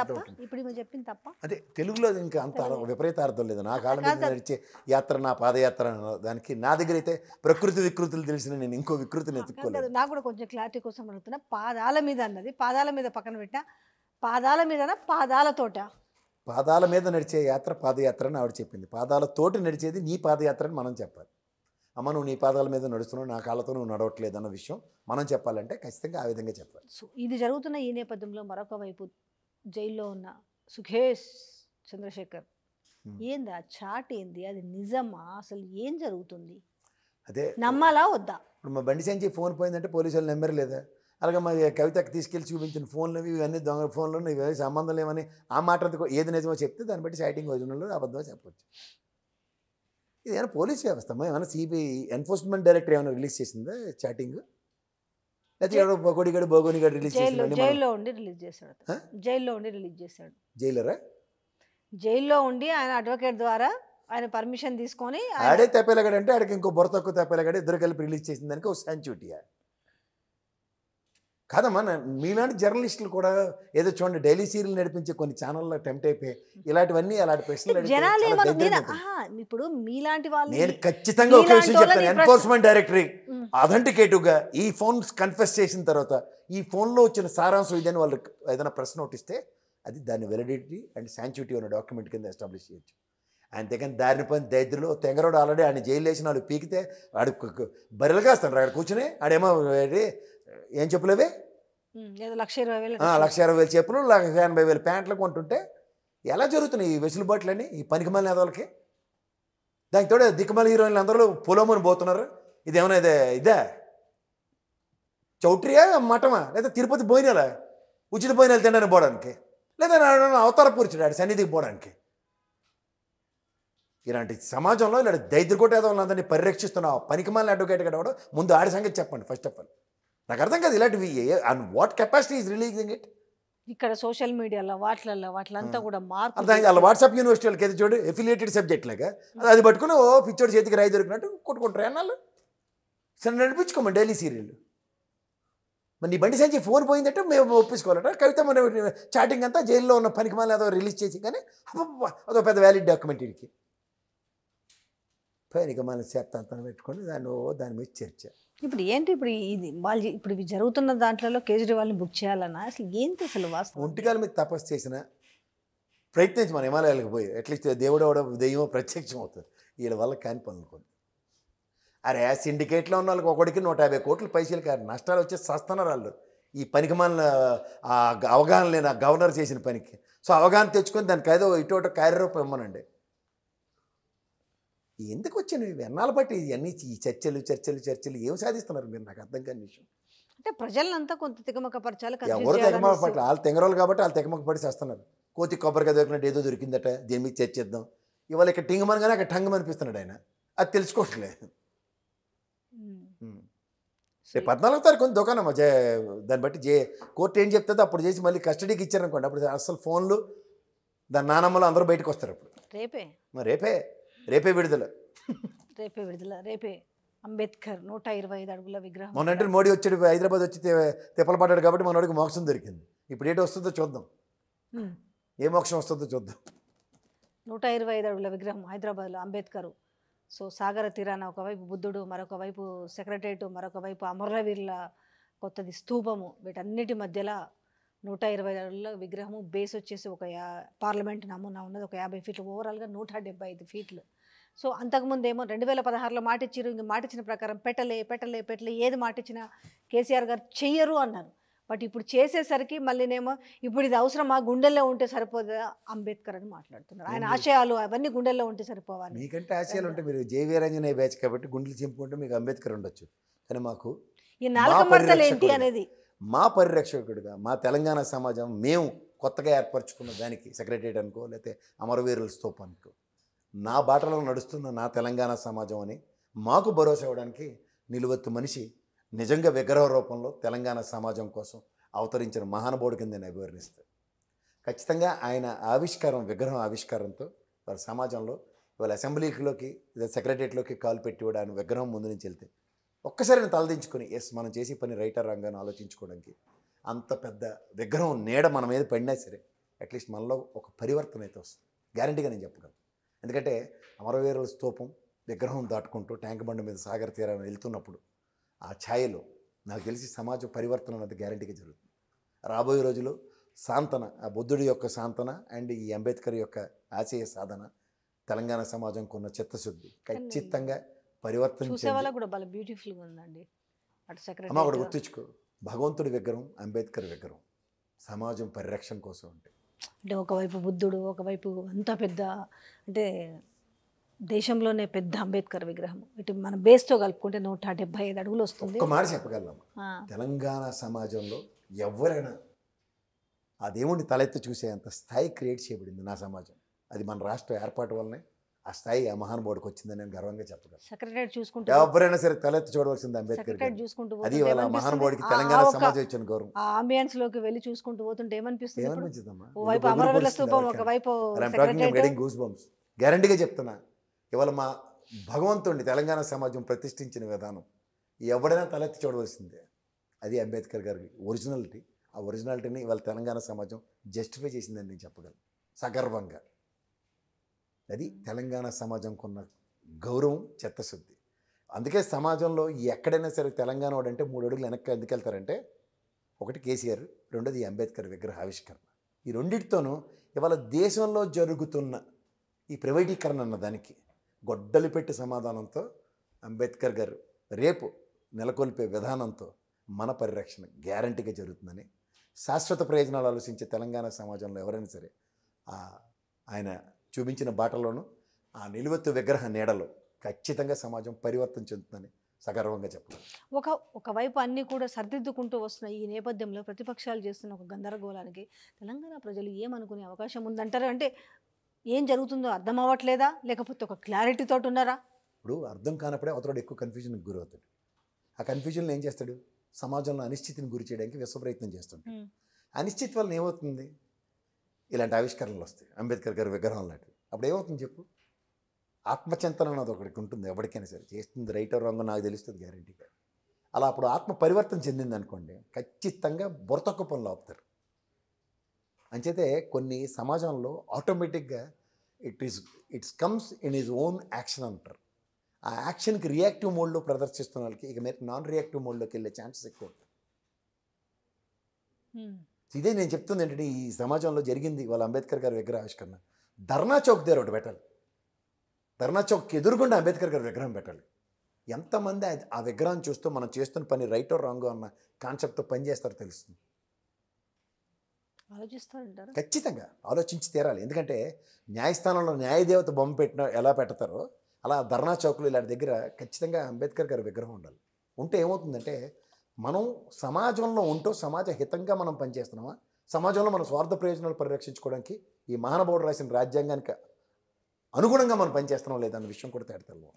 ఇప్పుడు చెప్పింది తప్ప అదే తెలుగులో ఇంకా అంత విపరీత అర్థం లేదు నా కాలం మీద నడిచే యాత్ర నా పాదయాత్ర దానికి నా దగ్గర అయితే ప్రకృతి వికృతులు తెలిసిన నేను ఇంకో వికృతిని ఎత్తుకోలేదు నాకు కూడా కొంచెం క్లారిటీ కోసం అడుగుతున్నా పాదాల మీద అన్నది పాదాల మీద పక్కన పెట్టా పాదాల మీద పాదాల తోట పాదాల మీద నడిచే యాత్ర పాదయాత్ర అని ఆవిడ చెప్పింది పాదాల తోటి నడిచేది నీ పాదయాత్ర అని మనం చెప్పాలి అమ్మ నువ్వు నీ పాదాల మీద నడుస్తున్నావు నా కాళ్ళతో నువ్వు నడవట్లేదు అన్న విషయం మనం చెప్పాలంటే ఖచ్చితంగా ఆ విధంగా చెప్పాలి సో ఇది జరుగుతున్న ఈ నేపథ్యంలో మరొక వైపు జైల్లో ఉన్న సుఖేష్ చంద్రశేఖర్ ఏందా చాట్ ఏంది అది నిజమా అసలు ఏం జరుగుతుంది అదే నమ్మాలా వద్దా ఇప్పుడు మా బండి సంచి ఫోన్ పోయిందంటే పోలీసు నెంబర్ లేదా అలాగే మా కవితకు తీసుకెళ్ళి చూపించిన ఫోన్లు ఇవన్నీ దొంగ ఫోన్లు ఇవన్నీ సంబంధం లేవని ఆ మాట ఏది నిజమో చెప్తే దాన్ని బట్టి సైటింగ్ వదిలినలో అబద్ధమో చెప్పవచ్చు ఇదేమైనా పోలీస్ వ్యవస్థ ఏమైనా సిబిఐ ఎన్ఫోర్స్మెంట్ డైరెక్టర్ ఏమైనా రిలీజ్ చేసిందా చాటింగ్ లేకపోతే బోగోని గడు రిలీజ్ చేసిందండి జైల్లో ఉండి రిలీజ్ చేశాడు జైల్లో ఉండి రిలీజ్ చేశాడు జైలరా జైల్లో ఉండి ఆయన అడ్వకేట్ ద్వారా ఆయన పర్మిషన్ తీసుకొని ఆడే తెప్పేలగాడు అంటే ఆడికి ఇంకో బొర తక్కువ ఇద్దరు కలిపి రిలీజ్ చేసిందానికి ఒక శాంచుటియా కాదమ్మా మీలాంటి జర్నలిస్టులు కూడా ఏదో చూడండి డైలీ సీరియల్ నడిపించే కొన్ని ఛానల్లో అటెంప్ట్ అయిపోయి ఇలాంటివన్నీ అలాంటి ప్రశ్నలు ఇప్పుడు మీలాంటి వాళ్ళు నేను ఖచ్చితంగా ఒక విషయం చెప్తాను ఎన్ఫోర్స్మెంట్ డైరెక్టరీ అథెంటికేటివ్గా ఈ ఫోన్ కన్ఫెస్ చేసిన తర్వాత ఈ ఫోన్లో వచ్చిన సారాంశం ఇదని వాళ్ళకి ఏదైనా ప్రశ్న నోటిస్తే అది దాని వెలిడిటీ అండ్ శాంచుటీ ఉన్న డాక్యుమెంట్ కింద ఎస్టాబ్లిష్ చేయొచ్చు అంతేకాని దారిని పని దరిద్రులు తెంగరోడు ఆల్రెడీ ఆయన జైలు వేసిన వాళ్ళు పీకితే వాడు బరిలు కాస్తాను అక్కడ కూర్చుని ఆడేమో ఏం చెప్పులేవి లక్ష ఇరవై వేలు చెప్పులు లక్ష ఎనభై వేలు ప్యాంట్లు కొంటుంటే ఎలా జరుగుతున్నాయి ఈ అని ఈ పనికిమాలిన ఎదవలకి దానికి తోడే దిక్కుమల హీరోయిన్లు అందరూ పొలమని పోతున్నారు ఏమైనా ఇదే ఇదే చౌట్రియా మఠమా లేదా తిరుపతి పోయినలా ఉచిత బోయినాలు తినడానికి పోవడానికి లేదా అవతార పూర్చుడాడు సన్నిధికి పోవడానికి ఇలాంటి సమాజంలో ఇలాంటి దైద్రకోట ఏదో ఉన్నదని పరిరక్షిస్తున్న పనికిమాలిన అడ్వకేట్ గడవడం ముందు ఆడి సంగతి చెప్పండి ఫస్ట్ ఆఫ్ ఆల్ నాకు అర్థం కాదు ఇలాంటివి and what capacity is releasing it ఇక్కడ సోషల్ మీడియాలో వాటిలలో వాటిలంతా కూడా మార్పు వాళ్ళ వాట్సాప్ యూనివర్సిటీలకి అయితే చూడు ఎఫిలియేటెడ్ సబ్జెక్ట్ లాగా అది పట్టుకుని ఓ పిచ్చోడి చేతికి రాయి దొరికినట్టు కొట్టుకుంటారు అన్నాలు సరే నడిపించుకోమని డైలీ సీరియల్ మరి నీ బండి సంచి ఫోన్ పోయిందంటే మేము ఒప్పించుకోవాలట కవిత మన చాటింగ్ అంతా జైల్లో ఉన్న పనికి మళ్ళీ అదో రిలీజ్ చేసి కానీ అదో పెద్ద వ్యాలిడ్ డాక్యుమెంట్ ఇడికి పైన మళ్ళీ చేత అంతా పెట్టుకొని దాన్ని ఓ దాని మీద చేర్చారు ఇప్పుడు ఏంటి ఇప్పుడు ఇది వాళ్ళు ఇప్పుడు ఇవి జరుగుతున్న దాంట్లో కేజ్రీవాల్ని బుక్ చేయాలన్నా అసలు ఏంటి అసలు వాస్తవం ఒంటికాల మీద తపస్సు చేసిన ప్రయత్నించి మన హిమాలయాలకు పోయి అట్లీస్ట్ దేవుడు అవడం దెయ్యం ప్రత్యక్షం అవుతుంది వీళ్ళ వల్ల కాని పనులు అరే అరే సిండికేట్లో ఉన్న వాళ్ళకి ఒకటికి నూట యాభై కోట్లు పైసలు కాదు నష్టాలు వచ్చే సస్తనరాళ్ళు ఈ పనికి మన అవగాహన లేని గవర్నర్ చేసిన పనికి సో అవగాహన తెచ్చుకొని దానికి ఏదో ఇటు కార్యరూపం ఇమ్మనండి ఎందుకు వచ్చాను ఇవి ఎన్నాళ్ళ బట్టి ఇవన్నీ ఈ చర్చలు చర్చలు చర్చలు ఏం సాధిస్తున్నారు మీరు నాకు అర్థం కాని విషయం అంటే ప్రజలంతా కొంత తిగమకపరచాలి ఎవరు తిగమకపట్ల వాళ్ళు తెంగరోలు కాబట్టి వాళ్ళు పడి చేస్తున్నారు కోతి కొబ్బరికాయ దొరికినట్టు ఏదో దొరికిందట దీని మీద చర్చిద్దాం ఇవాళ ఇక్కడ కానీ అక్కడ అనిపిస్తున్నాడు ఆయన అది తెలుసుకోవట్లే రేపు పద్నాలుగు తారీఖు దుకాణం జే దాన్ని బట్టి జే కోర్టు ఏం చెప్తుందో అప్పుడు చేసి మళ్ళీ కస్టడీకి ఇచ్చారనుకోండి అప్పుడు అసలు ఫోన్లు దాని నానమ్మలు అందరూ బయటకు వస్తారు అప్పుడు రేపే రేపే రేపే విడుదల రేపే విడుదల రేపే అంబేద్కర్ నూట ఇరవై ఐదు అడుగుల విగ్రహం అంటే మోడీ వచ్చాడు హైదరాబాద్ వచ్చి తెప్పలు పడ్డాడు కాబట్టి అడుగు మోక్షం దొరికింది ఇప్పుడు ఏంటి వస్తుందో చూద్దాం ఏ మోక్షం వస్తుందో చూద్దాం నూట ఇరవై ఐదు అడుగుల విగ్రహం హైదరాబాద్లో అంబేద్కర్ సో సాగర తీరాన ఒకవైపు బుద్ధుడు మరొక వైపు సెక్రటరేట్ మరొక వైపు అమరవీరుల కొత్తది స్తూపము వీటన్నిటి మధ్యలో నూట ఇరవై అడుగుల విగ్రహము బేస్ వచ్చేసి ఒక పార్లమెంట్ నమూనా ఉన్నది ఒక యాభై ఫీట్లు ఓవరాల్గా నూట డెబ్బై ఐదు ఫీట్లు సో ఏమో రెండు వేల పదహారులో మాటిచ్చారు ఇంక మాటిచ్చిన ప్రకారం పెట్టలే పెట్టలే పెట్టలే ఏది మాటిచ్చినా కేసీఆర్ గారు చెయ్యరు అన్నారు బట్ ఇప్పుడు చేసేసరికి మళ్ళీనేమో ఇప్పుడు ఇది అవసరం గుండెల్లో ఉంటే సరిపోదా అంబేద్కర్ అని మాట్లాడుతున్నారు ఆయన ఆశయాలు అవన్నీ గుండెల్లో ఉంటే సరిపోవాలి మీకంటే ఆశయాలు ఉంటాయి మీరు రంజనే బ్యాచ్ కాబట్టి గుండెలు చింపుకుంటే మీకు అంబేద్కర్ ఉండొచ్చు కానీ మాకు ఈ నాలుగు ఏంటి అనేది మా పరిరక్షకుడిగా మా తెలంగాణ సమాజం మేము కొత్తగా ఏర్పరచుకున్న దానికి సెక్రటరీ అనుకో లేకపోతే అమరవీరుల స్తూప్ అనుకో నా బాటలో నడుస్తున్న నా తెలంగాణ సమాజం అని మాకు భరోసా ఇవ్వడానికి నిలువెత్తు మనిషి నిజంగా విగ్రహ రూపంలో తెలంగాణ సమాజం కోసం అవతరించిన మహానుభావుడి కింద నేను అభివర్ణిస్తాను ఖచ్చితంగా ఆయన ఆవిష్కారం విగ్రహం ఆవిష్కారంతో వాళ్ళ సమాజంలో ఇవాళ అసెంబ్లీలోకి లేదా సెక్రటరియట్లోకి కాల్ పెట్టి ఆయన విగ్రహం ముందు నుంచి వెళ్తే ఒక్కసారి నేను తలదించుకుని ఎస్ మనం చేసే పని రైటర్ రంగాన్ని ఆలోచించుకోవడానికి అంత పెద్ద విగ్రహం నీడ మన మీద పడినా సరే అట్లీస్ట్ మనలో ఒక పరివర్తన అయితే వస్తుంది గ్యారంటీగా నేను చెప్పగలను ఎందుకంటే అమరవీరుల స్తూపం విగ్రహం దాటుకుంటూ ట్యాంక్ బండి మీద సాగర్ తీరాన్ని వెళ్తున్నప్పుడు ఆ ఛాయలో నాకు తెలిసి సమాజ పరివర్తన అనేది గ్యారంటీగా జరుగుతుంది రాబోయే రోజుల్లో సాంతన ఆ బుద్ధుడి యొక్క సాంతన అండ్ ఈ అంబేద్కర్ యొక్క ఆశయ సాధన తెలంగాణ సమాజం కొన్న చిత్తశుద్ధి ఖచ్చితంగా పరివర్తన అమ్మ ఒకటి భగవంతుడి విగ్రహం అంబేద్కర్ విగ్రహం సమాజం పరిరక్షణ కోసం ఉంటాయి అంటే ఒకవైపు బుద్ధుడు ఒకవైపు అంత పెద్ద అంటే దేశంలోనే పెద్ద అంబేద్కర్ విగ్రహం ఇటు మన బేస్తో కలుపుకుంటే నూట డెబ్బై ఐదు అడుగులు వస్తుంది మాట చెప్పగలం తెలంగాణ సమాజంలో ఎవరైనా ఆ దేవుడిని తలెత్తి చూసేంత స్థాయి క్రియేట్ చేయబడింది నా సమాజం అది మన రాష్ట్ర ఏర్పాటు వల్లనే ఆ స్థాయి ఆ మహానుభావుడికి వచ్చిందని నేను గర్వంగా చెప్పగలను చూసుకుంటే ఎవరైనా సరే తలెత్తి చూడవలసింది అంబేద్కర్ అది వాళ్ళ మహానుభావుడికి తెలంగాణ సమాజం ఇచ్చిన గౌరవం లోకి వెళ్ళి చూసుకుంటూ పోతుంటే ఏమనిపిస్తుంది గ్యారంటీగా చెప్తున్నా ఇవాళ మా భగవంతుడిని తెలంగాణ సమాజం ప్రతిష్ఠించిన విధానం ఎవడైనా తలెత్తి చూడవలసిందే అది అంబేద్కర్ గారి ఒరిజినాలిటీ ఆ ఒరిజినాలిటీని ఇవాళ తెలంగాణ సమాజం జస్టిఫై చేసిందని నేను చెప్పగలను సగర్వంగా అది తెలంగాణ సమాజం కొన్న గౌరవం చెత్తశుద్ధి అందుకే సమాజంలో ఎక్కడైనా సరే తెలంగాణ వాడు అంటే మూడు అడుగులు వెనక్కి ఎందుకు వెళ్తారంటే ఒకటి కేసీఆర్ రెండోది అంబేద్కర్ విగ్రహ ఆవిష్కరణ ఈ రెండింటితోనూ ఇవాళ దేశంలో జరుగుతున్న ఈ ప్రైవేటీకరణ అన్న దానికి గొడ్డలు పెట్టి సమాధానంతో అంబేద్కర్ గారు రేపు నెలకొల్పే విధానంతో మన పరిరక్షణ గ్యారంటీగా జరుగుతుందని శాశ్వత ప్రయోజనాలు ఆలోచించే తెలంగాణ సమాజంలో ఎవరైనా సరే ఆయన చూపించిన బాటలోనూ ఆ నిలువెత్తు విగ్రహ నీడలో ఖచ్చితంగా సమాజం పరివర్తన చెందుతుందని సగర్వంగా చెప్పాలి ఒక ఒకవైపు అన్నీ కూడా సర్దిద్దుకుంటూ వస్తున్న ఈ నేపథ్యంలో ప్రతిపక్షాలు చేస్తున్న ఒక గందరగోళానికి తెలంగాణ ప్రజలు ఏమనుకునే అవకాశం ఉందంటారు అంటే ఏం జరుగుతుందో అర్థం అవ్వట్లేదా లేకపోతే ఒక క్లారిటీతో ఉన్నారా ఇప్పుడు అర్థం కానప్పుడే అతడు ఎక్కువ కన్ఫ్యూజన్కి గురవుతాడు ఆ కన్ఫ్యూజన్లో ఏం చేస్తాడు సమాజంలో అనిశ్చితిని గురి చేయడానికి విశ్వప్రయత్నం చేస్తుంటాడు అనిశ్చితి వల్ల ఏమవుతుంది ఇలాంటి ఆవిష్కరణలు వస్తాయి అంబేద్కర్ గారి విగ్రహం లాంటివి అప్పుడు ఏమవుతుంది చెప్పు ఆత్మచింతన అన్నది ఒకటికి ఉంటుంది ఎవరికైనా సరే చేస్తుంది రైట్ రాంగ్ నాకు తెలుస్తుంది గ్యారంటీగా అలా అప్పుడు ఆత్మ పరివర్తన చెందింది అనుకోండి ఖచ్చితంగా బురతొక్క పనులు ఆపుతారు అంచేతే కొన్ని సమాజంలో ఆటోమేటిక్గా it is it's comes in is own action అంటారు ఆ యాక్షన్కి రియాక్టివ్ మోడ్లో ప్రదర్శిస్తున్న వాళ్ళకి ఇక మీరు నాన్ రియాక్టివ్ మోడ్లోకి వెళ్ళే ఛాన్సెస్ ఎక్కువ ఉంటాయి hmm. ఇదే నేను చెప్తుంది ఏంటంటే ఈ సమాజంలో జరిగింది వాళ్ళ అంబేద్కర్ గారి విగ్రహ ఆవిష్కరణ ధర్నా చౌక్ దగ్గర ఒకటి పెట్టాలి ధర్నా చౌక్ ఎదురుకుండా అంబేద్కర్ గారి విగ్రహం పెట్టాలి ఎంతమంది ఆ విగ్రహం చూస్తూ మనం చేస్తున్న పని రైట్ రాంగ్ అన్న కాన్సెప్ట్తో పనిచేస్తారో తెలుస్తుంది ఖచ్చితంగా ఆలోచించి తీరాలి ఎందుకంటే న్యాయస్థానంలో న్యాయదేవత బొమ్మ పెట్టిన ఎలా పెడతారో అలా ధర్నా చౌక్లు ఇలాంటి దగ్గర ఖచ్చితంగా అంబేద్కర్ గారి విగ్రహం ఉండాలి ఉంటే ఏమవుతుందంటే మనం సమాజంలో ఉంటూ సమాజ హితంగా మనం పనిచేస్తున్నామా సమాజంలో మన స్వార్థ ప్రయోజనాలు పరిరక్షించుకోవడానికి ఈ మహానుభావుడు రాసిన రాజ్యాంగానికి అనుగుణంగా మనం పనిచేస్తున్నాం లేదన్న విషయం కూడా తేడతల్లో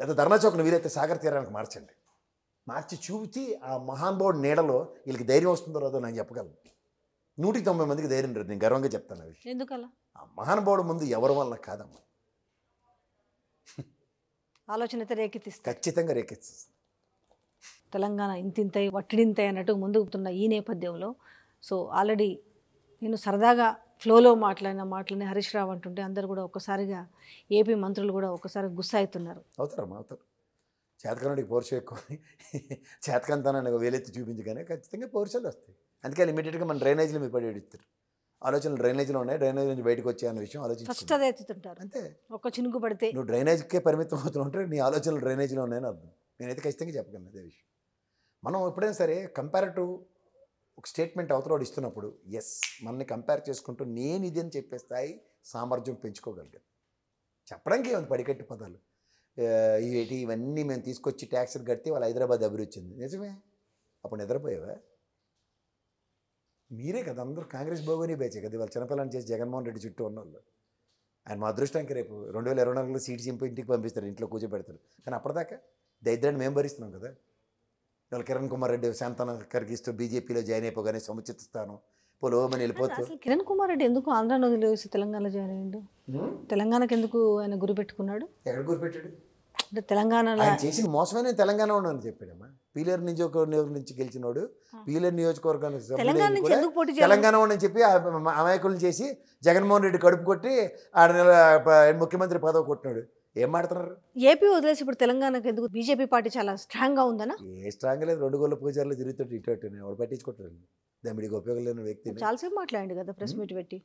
లేదా ధర్నా చౌక్ను వీరైతే సాగర్ తీరానికి మార్చండి మార్చి చూపించి ఆ మహానుభావుడు నీడలో వీళ్ళకి ధైర్యం వస్తుందో లేదో నేను చెప్పగలను నూటికి తొంభై మందికి ధైర్యం లేదు నేను గర్వంగా చెప్తాను అవి ఆ మహానుభావుడు ముందు ఎవరి వల్ల కాదమ్మా ఆలోచన రేకెత్తిస్తుంది ఖచ్చితంగా రేకెత్తిస్తుంది తెలంగాణ ఇంతింతై వట్టిడింతై అన్నట్టు ముందుకుతున్న ఈ నేపథ్యంలో సో ఆల్రెడీ నేను సరదాగా ఫ్లోలో మాట్లాడిన మాటలని హరీష్ రావు అంటుంటే అందరు కూడా ఒక్కసారిగా ఏపీ మంత్రులు కూడా ఒక్కసారి గుస్స అవుతున్నారు అవుతారమ్మా అవుతారు చేతకనుడికి పౌరుషం ఎక్కువ చేతకంతనాన్ని వేలెత్తి చూపించగానే ఖచ్చితంగా పౌరుషాలు వస్తాయి అందుకే ఇమీడియట్గా మన డ్రైనేజీలు మీ పడి ఎడుతారు ఆలోచనలు డ్రైనేజ్లో ఉన్నాయి డ్రైనేజ్ నుంచి బయటకు వచ్చే అనే విషయం ఆలోచించి ఫస్ట్ అదే ఎత్తుతుంటారు అంతే ఒక చినుకు పడితే నువ్వు డ్రైనేజ్కే పరిమితం అవుతుంటే నీ ఆలోచనలు డ్రైనేజ్లో ఉన్నాయని అర్థం నేనైతే ఖచ్చితంగా చెప్పగలను అదే విషయం మనం ఎప్పుడైనా సరే టు ఒక స్టేట్మెంట్ అవతలవాడు ఇస్తున్నప్పుడు ఎస్ మనల్ని కంపేర్ చేసుకుంటూ నేను ఇది అని చెప్పే స్థాయి సామర్థ్యం పెంచుకోగలిగాను చెప్పడానికి ఏమైంది పడికట్టి పదాలు ఇవేటి ఇవన్నీ మేము తీసుకొచ్చి ట్యాక్సీలు కడితే వాళ్ళు హైదరాబాద్ అభివృద్ధి చెంది నిజమే అప్పుడు నిద్రపోయావా మీరే కదా అందరూ కాంగ్రెస్ భోగని బేచే కదా వాళ్ళు చిన్నపిల్లని చేసి జగన్మోహన్ రెడ్డి చుట్టూ ఉన్న వాళ్ళు ఆయన మా అదృష్టానికి రేపు రెండు వేల ఇరవై నాలుగులో సీట్ చింపి ఇంటికి పంపిస్తారు ఇంట్లో కూర్చోబెడతారు కానీ అప్పటిదాకా దరిద్రాన్ని మేము భరిస్తున్నాం కదా ఇవాళ కిరణ్ కుమార్ రెడ్డి శాంతన కరిగిస్తూ బీజేపీలో జాయిన్ అయిపోగానే సముచిస్తాను పోలోమని వెళ్ళిపోతూ కిరణ్ కుమార్ రెడ్డి ఎందుకు ఆంధ్రాను వదిలేసి తెలంగాణలో జాయిన్ అయ్యాడు తెలంగాణకి ఎందుకు ఆయన గురి పెట్టుకున్నాడు ఎక్కడ గురి పెట్టాడు అంటే తెలంగాణలో చేసిన మోసమైన తెలంగాణ ఉన్నాను చెప్పాడమ్మా పీలేరు నియోజకవర్గం నుంచి గెలిచినోడు పీలేరు నియోజకవర్గానికి తెలంగాణ నుంచి ఎందుకు తెలంగాణ అని చెప్పి అమాయకులు చేసి జగన్మోహన్ రెడ్డి కడుపు కొట్టి ఆడ ముఖ్యమంత్రి పదవి కొట్టినాడు ఏం మాడుతున్నారు ఏపీ వదిలేసి ఇప్పుడు తెలంగాణకు ఎందుకు బీజేపీ పార్టీ చాలా స్ట్రాంగ్ గా ఉందనా ఏ స్ట్రాంగ్ లేదు రెండు గోళ్ళ పూజారులు తిరుగుతుంటే ఇటు అటు ఎవరు పట్టించుకుంటారు దానికి ఉపయోగం లేని వ్యక్తి చాలాసేపు మాట్లాడండి కదా ప్రెస్ మీట్ పెట్టి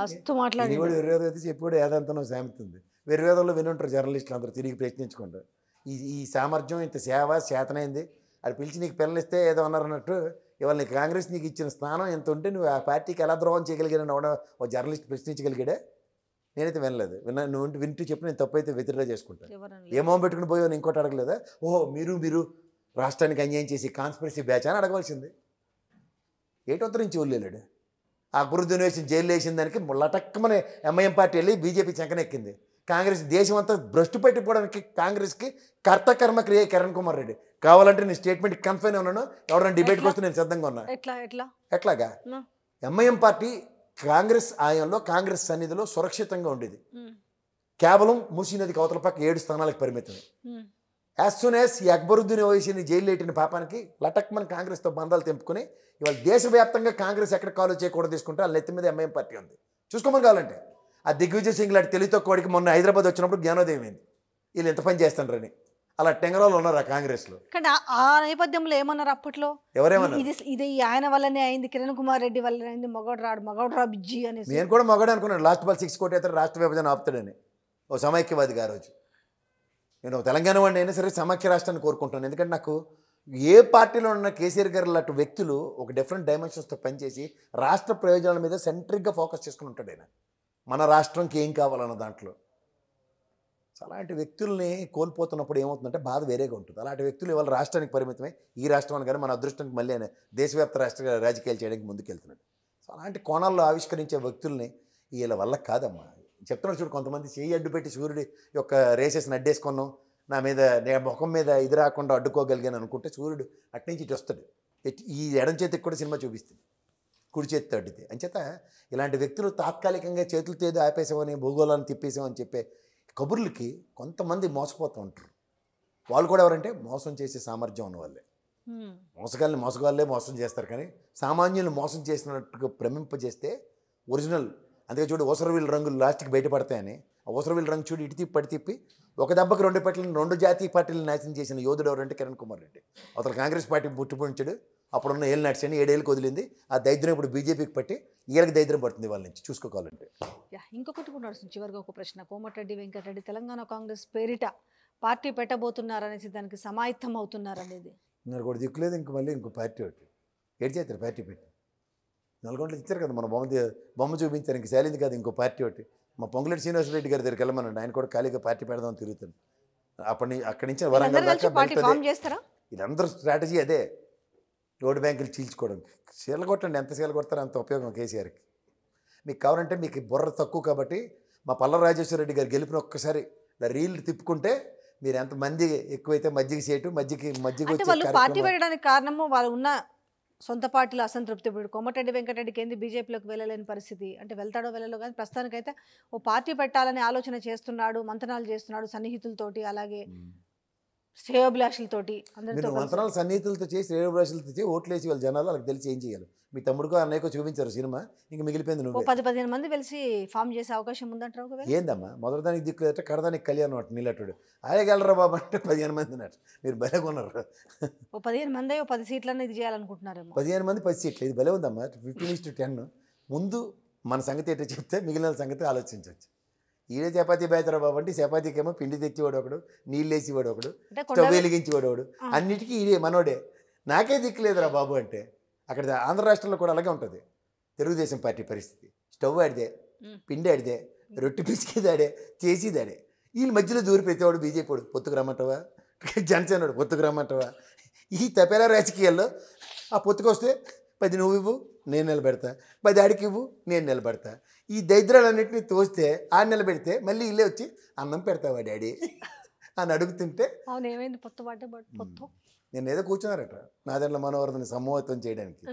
మస్తు మాట్లాడి విరోధం అయితే చెప్పి కూడా ఏదంతనో సామెతుంది విరోధంలో వినుంటారు జర్నలిస్టులు అందరూ తిరిగి ప్రశ్నించుకుంటారు ఈ ఈ సామర్థ్యం ఇంత సేవ చేతనైంది అది పిలిచి నీకు పిల్లలిస్తే ఏదో అన్నారన్నట్టు ఇవాళ నీకు కాంగ్రెస్ నీకు ఇచ్చిన స్థానం ఎంత ఉంటే నువ్వు ఆ పార్టీకి ఎలా ద్రోహం చేయగలిగానని ఒక జర్నలిస్ట్ ప్రశ్నించగలిగాడే నేనైతే వినలేదు విన్నా నువ్వు వింటూ చెప్పి నేను తప్పైతే విత్డ్రా చేసుకుంటాను ఏమో పెట్టుకుని పోయో ఇంకోటి అడగలేదా ఓహో మీరు మీరు రాష్ట్రానికి అన్యాయం చేసి కాన్స్పిరసీ బ్యాచ్ అని అడగవలసింది ఏటోత్తరించి వెళ్ళాడు ఆ గురుద్దుని వేసిన జైలు వేసిన దానికి లటక్కమని ఎంఐఎం పార్టీ వెళ్ళి బీజేపీ చెంకనెక్కింది కాంగ్రెస్ దేశం అంతా భ్రష్టు పెట్టిపోవడానికి కాంగ్రెస్కి కర్త కర్మ క్రియ కిరణ్ కుమార్ రెడ్డి కావాలంటే నేను స్టేట్మెంట్ కన్ఫైన్ ఉన్నాను ఎవరైనా డిబేట్కి వస్తే నేను సిద్ధంగా ఉన్నా ఎట్లాగా ఎంఐఎం పార్టీ కాంగ్రెస్ ఆయంలో కాంగ్రెస్ సన్నిధిలో సురక్షితంగా ఉండేది hmm. కేవలం నది కవతల పక్క ఏడు స్థానాలకు పరిమితమే యాజ్ సూన్ యాజ్ ఈ అక్బరుద్దీన్ ఓవైసీని జైలు ఎట్టిన పాపానికి లటక్మన్ కాంగ్రెస్తో బంధాలు తెంపుకుని ఇవాళ దేశవ్యాప్తంగా కాంగ్రెస్ ఎక్కడ కాలు చేయకూడదు తీసుకుంటే వాళ్ళ నెత్తి మీద ఎంఐఎం పార్టీ ఉంది చూసుకోమని కావాలంటే ఆ దిగ్విజయ్ సింగ్ లాంటి తెలివితో కోడికి మొన్న హైదరాబాద్ వచ్చినప్పుడు జ్ఞానోదయం అయింది వీళ్ళు ఎంత పని చేస్తాను రని అలా టెంగరాలు ఉన్నారు ఆ కాంగ్రెస్ లో కానీ ఆ నేపథ్యంలో ఏమన్నారు అప్పట్లో ఎవరేమన్నారు ఇది ఇది ఆయన వల్లనే అయింది కిరణ్ కుమార్ రెడ్డి వల్లనే అయింది మొగడు రాడు మొగడు రా బిజ్జి అని నేను కూడా మొగడు అనుకున్నాను లాస్ట్ బాల్ సిక్స్ కోటి అయితే రాష్ట్ర విభజన ఆపుతాడని ఓ సమైక్యవాది గారు రోజు నేను తెలంగాణ వాడిని అయినా సరే సమాఖ్య రాష్ట్రాన్ని కోరుకుంటాను ఎందుకంటే నాకు ఏ పార్టీలో ఉన్న కేసీఆర్ గారు లాంటి వ్యక్తులు ఒక డిఫరెంట్ డైమెన్షన్స్తో పనిచేసి రాష్ట్ర ప్రయోజనాల మీద సెంట్రిక్గా ఫోకస్ చేసుకుని ఉంటాడు ఆయన మన రాష్ట్రంకి ఏం కావాలన్న దాంట్లో అలాంటి వ్యక్తుల్ని కోల్పోతున్నప్పుడు ఏమవుతుందంటే బాధ వేరేగా ఉంటుంది అలాంటి వ్యక్తులు ఇవాళ రాష్ట్రానికి పరిమితమై ఈ రాష్ట్రం కానీ మన అదృష్టానికి మళ్ళీ దేశవ్యాప్త రాష్ట్ర రాజకీయాలు చేయడానికి ముందుకెళ్తున్నాడు సో అలాంటి కోణాల్లో ఆవిష్కరించే వ్యక్తుల్ని వీళ్ళ వల్ల కాదమ్మా చెప్తున్నాడు చూడు కొంతమంది చేయి అడ్డు పెట్టి సూర్యుడి యొక్క రేసెస్ని నడ్డేసుకున్నాం నా మీద నేను ముఖం మీద ఇది రాకుండా అడ్డుకోగలిగాను అనుకుంటే సూర్యుడు అట్నుంచి ఇటు వస్తాడు ఈ ఎడం చేతికి కూడా సినిమా చూపిస్తుంది కుడి చేతితో అడ్డితే అంచేత ఇలాంటి వ్యక్తులు తాత్కాలికంగా చేతులతో ఏదో ఆపేసామని భూగోళాన్ని తిప్పేసామని చెప్పే కబుర్లకి కొంతమంది మోసపోతూ ఉంటారు వాళ్ళు కూడా ఎవరంటే మోసం చేసే సామర్థ్యం ఉన్న వాళ్ళే మోసగాళ్ళని మోసగాళ్ళే మోసం చేస్తారు కానీ సామాన్యులు మోసం చేసినట్టుగా భ్రమింపజేస్తే ఒరిజినల్ అందుకే చూడు ఓసరవీల్ రంగులు లాస్ట్కి బయటపడతాయని ఆ ఓసరవీల్ రంగు చూడు ఇటు తిప్పి పడి తిప్పి ఒక దెబ్బకి రెండు పెట్టలను రెండు జాతీయ పార్టీలను నాశనం చేసిన యోధుడు ఎవరంటే కిరణ్ కుమార్ రెడ్డి అతను కాంగ్రెస్ పార్టీ పుట్టుపుంచాడు అప్పుడున్న ఏళ్ళు నడిచని ఏడేళ్ళకి వదిలింది ఆ దైద్యం ఇప్పుడు బీజేపీకి పట్టి ఈయనకి దైద్యం పడుతుంది వాళ్ళ నుంచి చూసుకోవాలంటే ఇంకొకటి కూడా నడుస్తుంది చివరిగా ఒక ప్రశ్న కోమటిరెడ్డి వెంకటరెడ్డి తెలంగాణ కాంగ్రెస్ పేరిట పార్టీ పెట్టబోతున్నారనేసి దానికి సమాయత్తం అవుతున్నారనేది నాకు కూడా దిక్కులేదు ఇంక మళ్ళీ ఇంకో పార్టీ ఒకటి ఏడు చేస్తారు పార్టీ పెట్టి నల్గొండలో ఇచ్చారు కదా మన బొమ్మ బొమ్మ చూపించారు ఇంక శాలింది కాదు ఇంకో పార్టీ ఒకటి మా పొంగులేటి శ్రీనివాసరెడ్డి గారి దగ్గరికి వెళ్ళమని ఆయన కూడా ఖాళీగా పార్టీ పెడదామని తిరుగుతాను అప్పటి అక్కడి నుంచి వరంగల్ దాకా ఇదందరూ స్ట్రాటజీ అదే ఓటు బ్యాంకులు చీల్చుకోవడం చీల కొట్టండి ఎంత చీల కొడతారో అంత ఉపయోగం కేసీఆర్కి మీకు కావాలంటే మీకు బుర్ర తక్కువ కాబట్టి మా పల్ల రాజేశ్వరరెడ్డి గారు గెలిపిన ఒక్కసారి రీళ్లు తిప్పుకుంటే మీరు ఎంత మంది ఎక్కువైతే మజ్జిగ చేయటం మజ్జిగ మజ్జిగ వాళ్ళు పార్టీ పెట్టడానికి కారణము వాళ్ళు ఉన్న సొంత పార్టీలో అసంతృప్తి పడు కోమటిరెడ్డి వెంకటరెడ్డికి ఏంది బీజేపీలోకి వెళ్ళలేని పరిస్థితి అంటే వెళ్తాడో వెళ్ళలో కానీ ప్రస్తుతానికైతే ఓ పార్టీ పెట్టాలని ఆలోచన చేస్తున్నాడు మంతనాలు చేస్తున్నాడు సన్నిహితులతోటి అలాగే శ్రేయోభిలాషులతోటి అందరితో సన్నిహితులతో చేసి శ్రేయోభిలాషులతో చేసి ఓట్లేసి వాళ్ళ జనాలు వాళ్ళకి తెలిసి ఏం చేయాలి మీ తమ్ముడికో అన్నయ్యకో చూపించారు సినిమా ఇంక మిగిలిపోయింది నువ్వు పది పదిహేను మంది కలిసి ఫామ్ చేసే అవకాశం ఉందంటారు ఏందమ్మా మొదటిదానికి దిక్కు అంటే కడదానికి కళ్యాణం అటు నీళ్ళట్టుడు ఆయగలరా బాబు అంటే పదిహేను మంది అన్నట్టు మీరు భలే కొన్నారు ఓ పదిహేను మంది ఓ పది సీట్లు ఇది చేయాలనుకుంటున్నారు పదిహేను మంది పది సీట్లు ఇది భలే ఉందమ్మా ఫిఫ్టీన్ ఇస్ టు టెన్ ముందు మన సంగతి ఏంటో చెప్తే మిగిలిన సంగతి ఆలోచించవచ్చు ఈడే చపాతి బేతరా బాబు అంటే చపాతీకేమో పిండి తెచ్చేవాడు ఒకడు నీళ్ళు వేసేవాడు ఒకడు స్టవ్ వెలిగించేవాడు ఒకడు అన్నిటికీ ఈడే మనోడే నాకే దిక్కులేదురా బాబు అంటే అక్కడ ఆంధ్ర రాష్ట్రంలో కూడా అలాగే ఉంటుంది తెలుగుదేశం పార్టీ పరిస్థితి స్టవ్ ఆడిదే పిండి ఆడిదే రొట్టె పిసికేదాడే చేసేదాడే వీళ్ళ మధ్యలో దూరి పెట్టేవాడు బీజేపీడు పొత్తుకు రమ్మంటావా జనసేనడు పొత్తుకు రమ్మంటావా ఈ తపేలా రాజకీయాల్లో ఆ పొత్తుకొస్తే పది నువ్వు ఇవ్వు నేను నిలబెడతా పది ఆడికి ఇవ్వు నేను నిలబెడతా ఈ దరిద్రాలన్నింటినీ తోస్తే ఆ నిలబెడితే మళ్ళీ ఇల్లే వచ్చి అన్నం పెడతావా డాడీ అని అడుగుతుంటే అవునేమైంది నేను ఏదో కూర్చున్నారట నా దగ్గర మనోవర్ధని సమూహతం చేయడానికి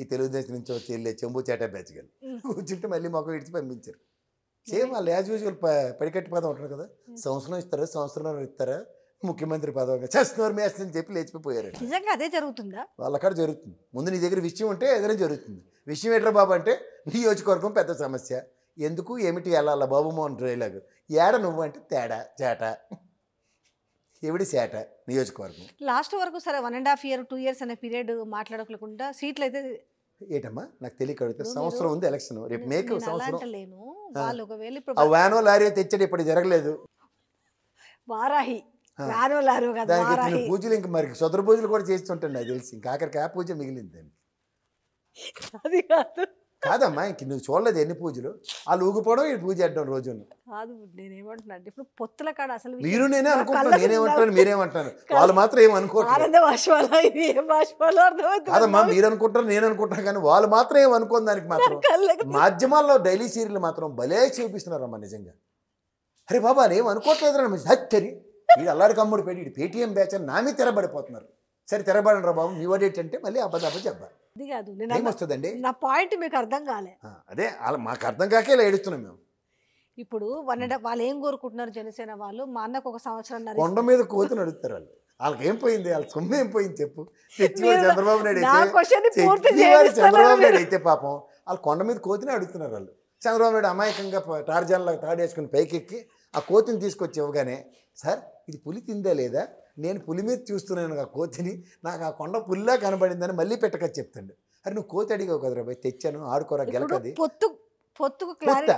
ఈ తెలుగుదేశం నుంచి వచ్చి వెళ్ళే చెంబు చేటా బ్యాచ్ గారు కూర్చుంటే మళ్ళీ మొక్క ఇడిచి పంపించారు సేమ్ వాళ్ళు యాజ్ యూజువల్ పడికట్టి పదం ఉంటారు కదా సంవత్సరం ఇస్తారా సంవత్సరం ఇస్తారా ముఖ్యమంత్రి పదవిగా చేస్తున్నారు మేస్తుంది అని చెప్పి లేచిపోయారు నిజంగా అదే జరుగుతుందా వాళ్ళక్కడ జరుగుతుంది ముందు నీ దగ్గర విషయం ఉంటే ఏదైనా జరుగుతుంది విషయం ఏట్రా బాబు అంటే నియోజకవర్గం పెద్ద సమస్య ఎందుకు ఏమిటి వెళ్ళాల బాబు మోహన్ డైలాగ్ ఏడ నువ్వు అంటే తేడా చేట ఎవిడి సేట నియోజకవర్గం లాస్ట్ వరకు సరే one and half year two years అనే పీరియడ్ మాట్లాడకుండా సీట్లు అయితే ఏటమ్మా నాకు తెలియక సంవత్సరం ఉంది ఎలక్షన్ రేపు మేక సంవత్సరం లేను వాళ్ళు ఒకవేళ వ్యానో లారీ తెచ్చాడు ఇప్పుడు జరగలేదు వారాహి రానోలారు దానికి పూజలు ఇంక మరి సొదర పూజలు కూడా చేస్తుంటాను నాకు తెలిసి ఇంకా పూజ మిగిలింది అది కాదు కాదమ్మా ఇంక నువ్వు చూడలేదు ఎన్ని పూజలు వాళ్ళు ఊగిపోవడం ఈ పూజ చేయడం రోజు కాదు నేనేమంటున్నా అంటే ఇప్పుడు పొత్తుల కాడ అసలు మీరు నేనే అనుకుంటున్నాను నేనేమంటాను మీరేమంటాను వాళ్ళు మాత్రం ఏమనుకోవట్లేదు కాదమ్మా మీరు అనుకుంటారు నేను అనుకుంటాను కానీ వాళ్ళు మాత్రం ఏమనుకోని దానికి మాత్రం మాధ్యమాల్లో డైలీ సీరియల్ మాత్రం భలే చూపిస్తున్నారమ్మా నిజంగా అరే బాబా నేను అనుకోవట్లేదు హచ్చరి వీడు అల్లారి కమ్ముడు పెట్టి పేటిఎం బ్యాచ్ అని నా తెరబడిపోతున్నారు సరే తెరబడండి రా బాబు మీ అంటే మళ్ళీ అబద్ధ చెప్పారు అది కాదు వస్తుందండి నా పాయింట్ మీకు అర్థం కాలే అదే అలా మాకు అర్థం కాకే ఇలా ఏడుస్తున్నాం మేము ఇప్పుడు వన్ అండ్ వాళ్ళు ఏం కోరుకుంటున్నారు జనసేన వాళ్ళు మా అన్నకు ఒక సంవత్సరం కొండ మీద కోతి నడుస్తారు వాళ్ళు వాళ్ళకి ఏం పోయింది వాళ్ళ సొమ్ము ఏం పోయింది చెప్పు చంద్రబాబు నాయుడు అయితే చంద్రబాబు నాయుడు అయితే పాపం వాళ్ళు కొండ మీద కోతిని అడుగుతున్నారు వాళ్ళు చంద్రబాబు నాయుడు అమాయకంగా టార్జాన్లాగా తాడేసుకుని పైకెక్కి ఆ కోతిని తీసుకొచ్చి ఇవ్వగానే సార్ ఇది పులి తిందే లేదా నేను పులి మీద చూస్తున్నాను ఆ కోతిని నాకు ఆ కొండ పుల్లా కనబడిందని మళ్ళీ పెట్టక చెప్తాడు అరే నువ్వు కోతి అడిగావు కదరా బాయ్ తెచ్చాను ఆడుకోరా గెలకది పొత్తు పొత్తుకు క్లారిటీ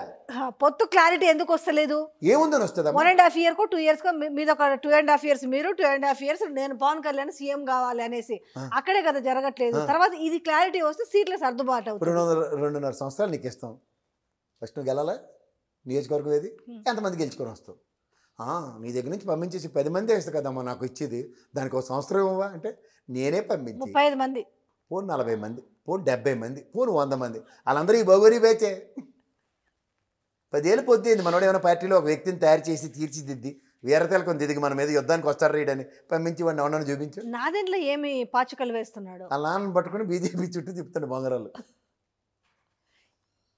పొత్తు క్లారిటీ ఎందుకు వస్తలేదు ఏముందని వస్తుంది వన్ అండ్ హాఫ్ ఇయర్ కో టూ ఇయర్స్ మీద ఒక టూ అండ్ హాఫ్ ఇయర్స్ మీరు టూ అండ్ హాఫ్ ఇయర్స్ నేను పవన్ కళ్యాణ్ సీఎం కావాలి అనేసి అక్కడే కదా జరగట్లేదు తర్వాత ఇది క్లారిటీ వస్తే సీట్ల సర్దుబాటు అవుతుంది రెండు వందల రెండున్నర సంవత్సరాలు నీకు ఇస్తాం ఫస్ట్ నువ్వు గెలాలా నియోజకవర్గం ఏది ఎంతమంది గెలుచుకొని వస్తావు నీ దగ్గర నుంచి పంపించేసి పది మంది వేస్తా కదమ్మా నాకు ఇచ్చేది దానికి ఒక సంవత్సరం ఇవ్వవా అంటే నేనే పంపించి ముప్పై మంది పోను నలభై మంది పోను డెబ్బై మంది ఫోన్ వంద మంది వాళ్ళందరూ ఈ బోగోరీ బేచే పదేళ్ళు పొద్దుంది మనోడు ఏమైనా పార్టీలో ఒక వ్యక్తిని తయారు చేసి తీర్చిదిద్ది వీరతెలకొని దిదిగి మన మీద యుద్ధానికి వస్తారు రీడని పంపించి వాడిని ఎవరన్నా చూపించు నా దీంట్లో ఏమి పాచుకలు వేస్తున్నాడు ఆ నాన్న పట్టుకుని బీజేపీ చుట్టూ తిప్పుతాడు బొంగరాలు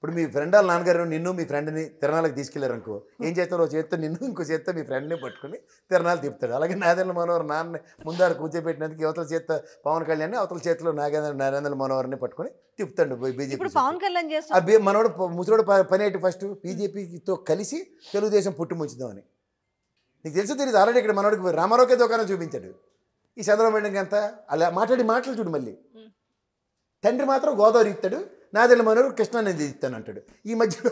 ఇప్పుడు మీ ఫ్రెండ్ వాళ్ళ నాన్నగారు నిన్ను మీ ఫ్రెండ్ని తిరణాలకు తీసుకెళ్లారు అనుకో ఏం చేస్తారో చేస్తే నిన్ను ఇంకో చేస్తే మీ ఫ్రెండ్ని పట్టుకుని తిరణాలు తిప్పుతాడు అలాగే నాదేంద్ర మనోహర్ నాన్న ముందర కూర్చోబెట్టినందుకు అవతల చేత పవన్ కళ్యాణ్ అవతల చేతిలో నాగేంద్ర నరేంద్ర మనోహర్ని పట్టుకుని తిప్పుతాడు బీజేపీ పవన్ కళ్యాణ్ చేస్తాడు మనోడు ముసలోడు పని ఏంటి ఫస్ట్ బీజేపీతో కలిసి తెలుగుదేశం పుట్టుముంచుదామని నీకు తెలుసు తెలియదు ఆల్రెడీ ఇక్కడ మనోడికి రామారావుకే దుకాణం చూపించాడు ఈ చంద్రబాబు నాయుడు అంతా అలా మాట్లాడి మాటలు చూడు మళ్ళీ తండ్రి మాత్రం గోదావరి ఇస్తాడు నాదెళ్ళ మనూరు కృష్ణ నేను అంటాడు ఈ మధ్యలో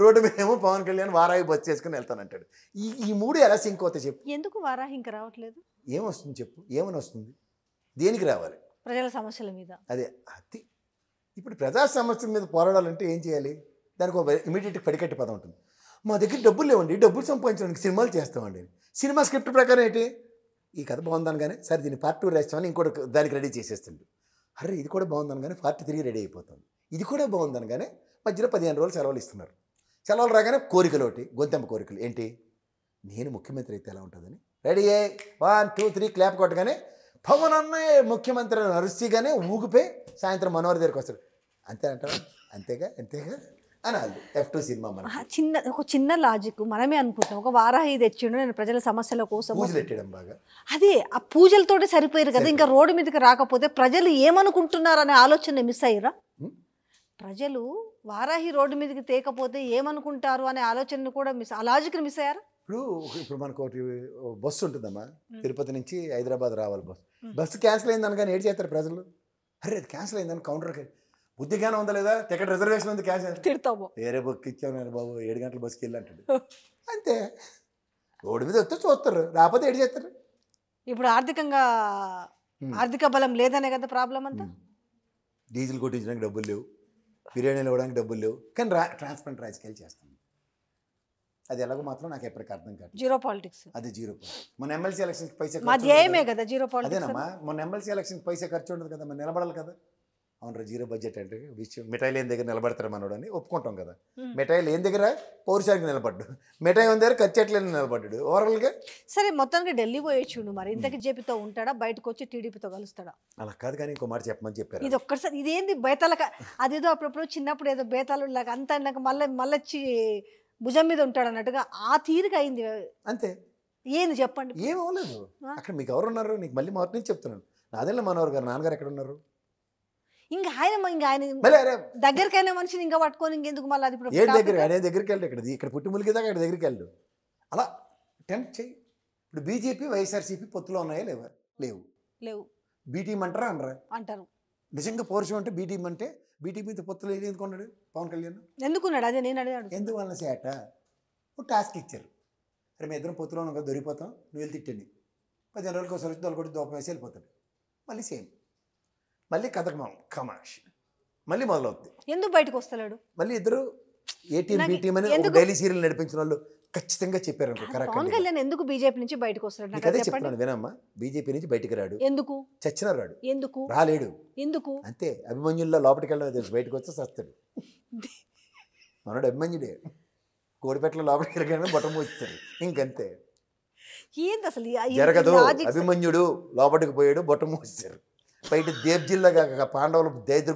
రోడ్డు మీద ఏమో పవన్ కళ్యాణ్ వారాహి బస్ చేసుకుని వెళ్తానంటాడు ఈ ఈ మూడు ఎలా సింక్ అవుతాయి చెప్పు ఎందుకు వారాహి ఇంకా రావట్లేదు ఏమొస్తుంది చెప్పు ఏమని వస్తుంది దేనికి రావాలి ప్రజల సమస్యల మీద అదే అతి ఇప్పుడు ప్రజా సమస్యల మీద పోరాడాలంటే ఏం చేయాలి దానికి ఒక ఇమీడియట్ పడికట్టి పదం ఉంటుంది మా దగ్గర డబ్బులు లేవండి డబ్బులు సంపాదించడానికి సినిమాలు చేస్తామండి సినిమా స్క్రిప్ట్ ప్రకారం ఏంటి ఈ కథ బాగుందాను కానీ సరే దీన్ని పార్ట్ టూ రాస్తామని ఇంకోటి దానికి రెడీ చేసేస్తుంది అరే ఇది కూడా కానీ పార్టీ తిరిగి రెడీ అయిపోతుంది ఇది కూడా కానీ మధ్యలో పదిహేను రోజులు సెలవులు ఇస్తున్నారు సెలవులు రాగానే కోరికలు ఒకటి గొంతెంపు కోరికలు ఏంటి నేను ముఖ్యమంత్రి అయితే ఎలా ఉంటుందని రెడీ అయ్యి వన్ టూ త్రీ క్లాప్ కొట్టగానే పవన్ అన్నయ్య ముఖ్యమంత్రి నరుస్తీగానే ఊగిపోయి సాయంత్రం మనోహర్ దగ్గరికి వస్తాడు అంతేనంటావా అంతేగా అంతేగా ఎఫ్ టూ సినిమా మన చిన్న ఒక చిన్న లాజిక్ మనమే అనుకుంటాం ఒక వారాహి తెచ్చిండు నేను ప్రజల సమస్యల కోసం పూజలు బాగా అదే ఆ పూజలతో సరిపోయారు కదా ఇంకా రోడ్డు మీదకి రాకపోతే ప్రజలు ఏమనుకుంటున్నారు అనే ఆలోచన మిస్ అయ్యారా ప్రజలు వారాహి రోడ్డు మీదకి తేకపోతే ఏమనుకుంటారు అనే ఆలోచన కూడా మిస్ ఆ లాజిక్ని మిస్ అయ్యారా ఇప్పుడు ఇప్పుడు మనకు ఒకటి బస్సు ఉంటుందమ్మా తిరుపతి నుంచి హైదరాబాద్ రావాలి బస్సు బస్సు క్యాన్సిల్ అయిందని కానీ ఏడు చేస్తారు ప్రజలు అరే అది క్యాన్సిల్ అయిందని కౌంటర్కి బుద్ధి జ్ఞానం ఉందా లేదా టికెట్ రిజర్వేషన్ ఉంది క్యాష్ తిడతాము వేరే బుక్ ఇచ్చాను నేను బాబు ఏడు గంటల బస్కి వెళ్ళంటాడు అంతే రోడ్డు మీద వస్తే చూస్తారు రాకపోతే ఏడు చేస్తారు ఇప్పుడు ఆర్థికంగా ఆర్థిక బలం లేదనే కదా ప్రాబ్లం అంతా డీజిల్ కొట్టించడానికి డబ్బులు లేవు బిర్యానీలు ఇవ్వడానికి డబ్బులు లేవు కానీ రా ట్రాన్స్పరెంట్ రాజకీయాలు చేస్తాం అది ఎలాగో మాత్రం నాకు ఎప్పటికీ అర్థం కాదు జీరో పాలిటిక్స్ అది జీరో మన ఎమ్మెల్సీ ఎలక్షన్కి పైసా కదా జీరో పాలిటిక్స్ అదేనమ్మా మన ఎమ్మెల్సీ ఎలక్షన్కి పైసా ఖర్చు ఉండదు కదా మనం నిలబడాలి కదా అవునరా జీరో బడ్జెట్ అంటే విచ్ మిఠాయిలు ఏం దగ్గర నిలబడతారు మనోడు అని ఒప్పుకుంటాం కదా మిఠాయిలు ఏం దగ్గర పౌరుషానికి నిలబడ్డు మిఠాయి ఉంది దగ్గర ఖర్చట్లేని నిలబడ్డాడు ఓవరాల్గా సరే మొత్తానికి ఢిల్లీ పోయొచ్చు మరి ఇంతకి జేపీతో ఉంటాడా బయటకు వచ్చి టీడీపీతో కలుస్తాడా అలా కాదు కానీ ఇంకో మాట చెప్పమని చెప్పారు ఇది ఒక్కసారి ఇదేంది బేతాల అదేదో అప్పుడప్పుడు చిన్నప్పుడు ఏదో బేతాలు లాగా అంతా నాకు మళ్ళీ మళ్ళొచ్చి భుజం మీద ఉంటాడు అన్నట్టుగా ఆ తీరుగా అయింది అంతే ఏంది చెప్పండి ఏమవలేదు అక్కడ మీకు ఎవరున్నారు నీకు మళ్ళీ మొదటి నుంచి చెప్తున్నాను నాదెళ్ళ మనోహర్ గారు నాన్నగారు ఎక్కడ ఉన్నారు ఇంకా ఆయన ఇంకా ఆయన దగ్గరికైనా మనిషిని ఇంకా పట్టుకొని ఇంకెందుకు మళ్ళీ అది ఏ దగ్గర ఆయన దగ్గరికి వెళ్ళి ఇక్కడ ఇక్కడ పుట్టి దాకా ఇక్కడ దగ్గరికి వెళ్ళు అలా టెంప్ట్ చెయ్యి ఇప్పుడు బీజేపీ వైఎస్ఆర్సీపీ పొత్తులో ఉన్నాయా లేవా లేవు లేవు బీటీం అంటారా అంటారా అంటారు నిజంగా పౌరుషం అంటే బీటీఎం అంటే బీటీపీ మీద పొత్తులు ఎందుకున్నాడు పవన్ కళ్యాణ్ ఎందుకున్నాడు అదే నేను అడిగాడు ఎందువలన సేట ఒక టాస్క్ ఇచ్చారు అరే మీ ఇద్దరం పొత్తులో ఉన్నాం కదా దొరికిపోతాం నువ్వు వెళ్ళి తిట్టండి పదిహేను రోజులకి ఒకసారి వచ్చి దొరకొట్టి దూపం వేసి వెళ్ళిపోతాడు మళ్ళీ సేమ్ మళ్ళీ కథకు మనం కమాక్షి మళ్ళీ మొదలవుతుంది ఎందుకు బయటకు వస్తాడు మళ్ళీ ఇద్దరు ఏటీఎం బీటీఎం అని డైలీ సీరియల్ నడిపించిన వాళ్ళు ఖచ్చితంగా చెప్పారు అనుకో కరెక్ట్ పవన్ కళ్యాణ్ ఎందుకు బీజేపీ నుంచి బయటకు వస్తాడు అదే చెప్తున్నాను వినమ్మా బీజేపీ నుంచి బయటకు రాడు ఎందుకు చచ్చిన రాడు ఎందుకు రాలేడు ఎందుకు అంతే అభిమన్యుల్లో లోపలికి వెళ్ళడం తెలుసు బయటకు వస్తే సస్తాడు మనోడు అభిమన్యుడే కోడిపెట్ల లోపలికి వెళ్ళగానే బొట్టం పోస్తాడు ఇంకంతే ఏంది అసలు జరగదు అభిమన్యుడు లోపలికి పోయాడు బొట్టం మోస్తారు బయట దేవ్జిల్లాగా పాండవులు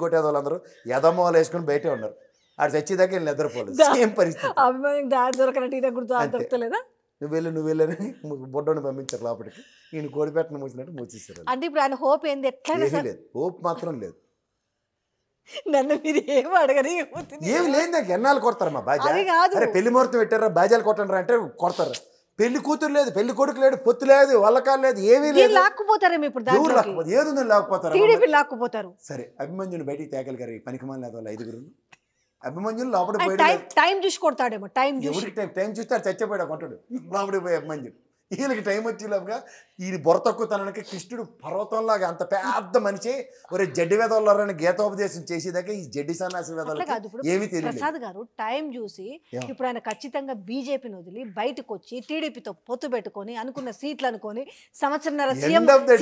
కొట్టే వాళ్ళందరూ ఎదమోలు వేసుకుని బయటే ఉన్నారు ఆడు చచ్చేదాకా వెళ్ళి నిద్రపోలేదు ఏం పరిస్థితి నువ్వు వెళ్ళి నువ్వు వెళ్ళని బొడ్డని పంపించారు లోపలికి ఈయన కోడిపేటను మూసినట్టు మూసిస్తారు అంటే ఇప్పుడు ఆయన హోప్ ఏంది ఎట్లా లేదు హోప్ మాత్రం లేదు నన్ను మీరు ఏం అడగని ఏమి లేదు నాకు ఎన్నాళ్ళు కొడతారు మా బాజా పెళ్లి ముహూర్తం పెట్టారా బాజాలు కొట్టండి అంటే కొడతారు పెళ్లి కూతురు లేదు పెళ్లి కొడుకు లేదు పొత్తు లేదు వల్లకాలు లేదు ఏమీ లేదు లాక్కుపోతారు ఎవరు లాక్కుపోతారు లాక్కుపోతారు లాక్కుపోతారు సరే అభిమన్యులు బయటికి తేగలిగారు ఈ మన లేదు వాళ్ళు ఐదుగురు అభిమన్యులు లోపలికి పోయి టైం చూసి కొడతాడేమో టైం టైం చూస్తాడు చచ్చిపోయాడు కొంటాడు లోపలికి పోయి అభిమన్యుడు వీళ్ళకి టైం వచ్చేలోపుగా ఈ బొరతక్కుతనానికి కృష్ణుడు పర్వతంలాగా అంత పెద్ద మనిషి ఒరే జడ్డి వేదవల్లారని గీతోపదేశం చేసేదాకా ఈ జడ్డి సన్నాసి ఏమి తెలియదు ప్రసాద్ గారు టైం చూసి ఇప్పుడు ఆయన ఖచ్చితంగా బీజేపీని వదిలి బయటకు వచ్చి టీడీపీతో పొత్తు పెట్టుకొని అనుకున్న సీట్లు అనుకొని సంవత్సరంన్నర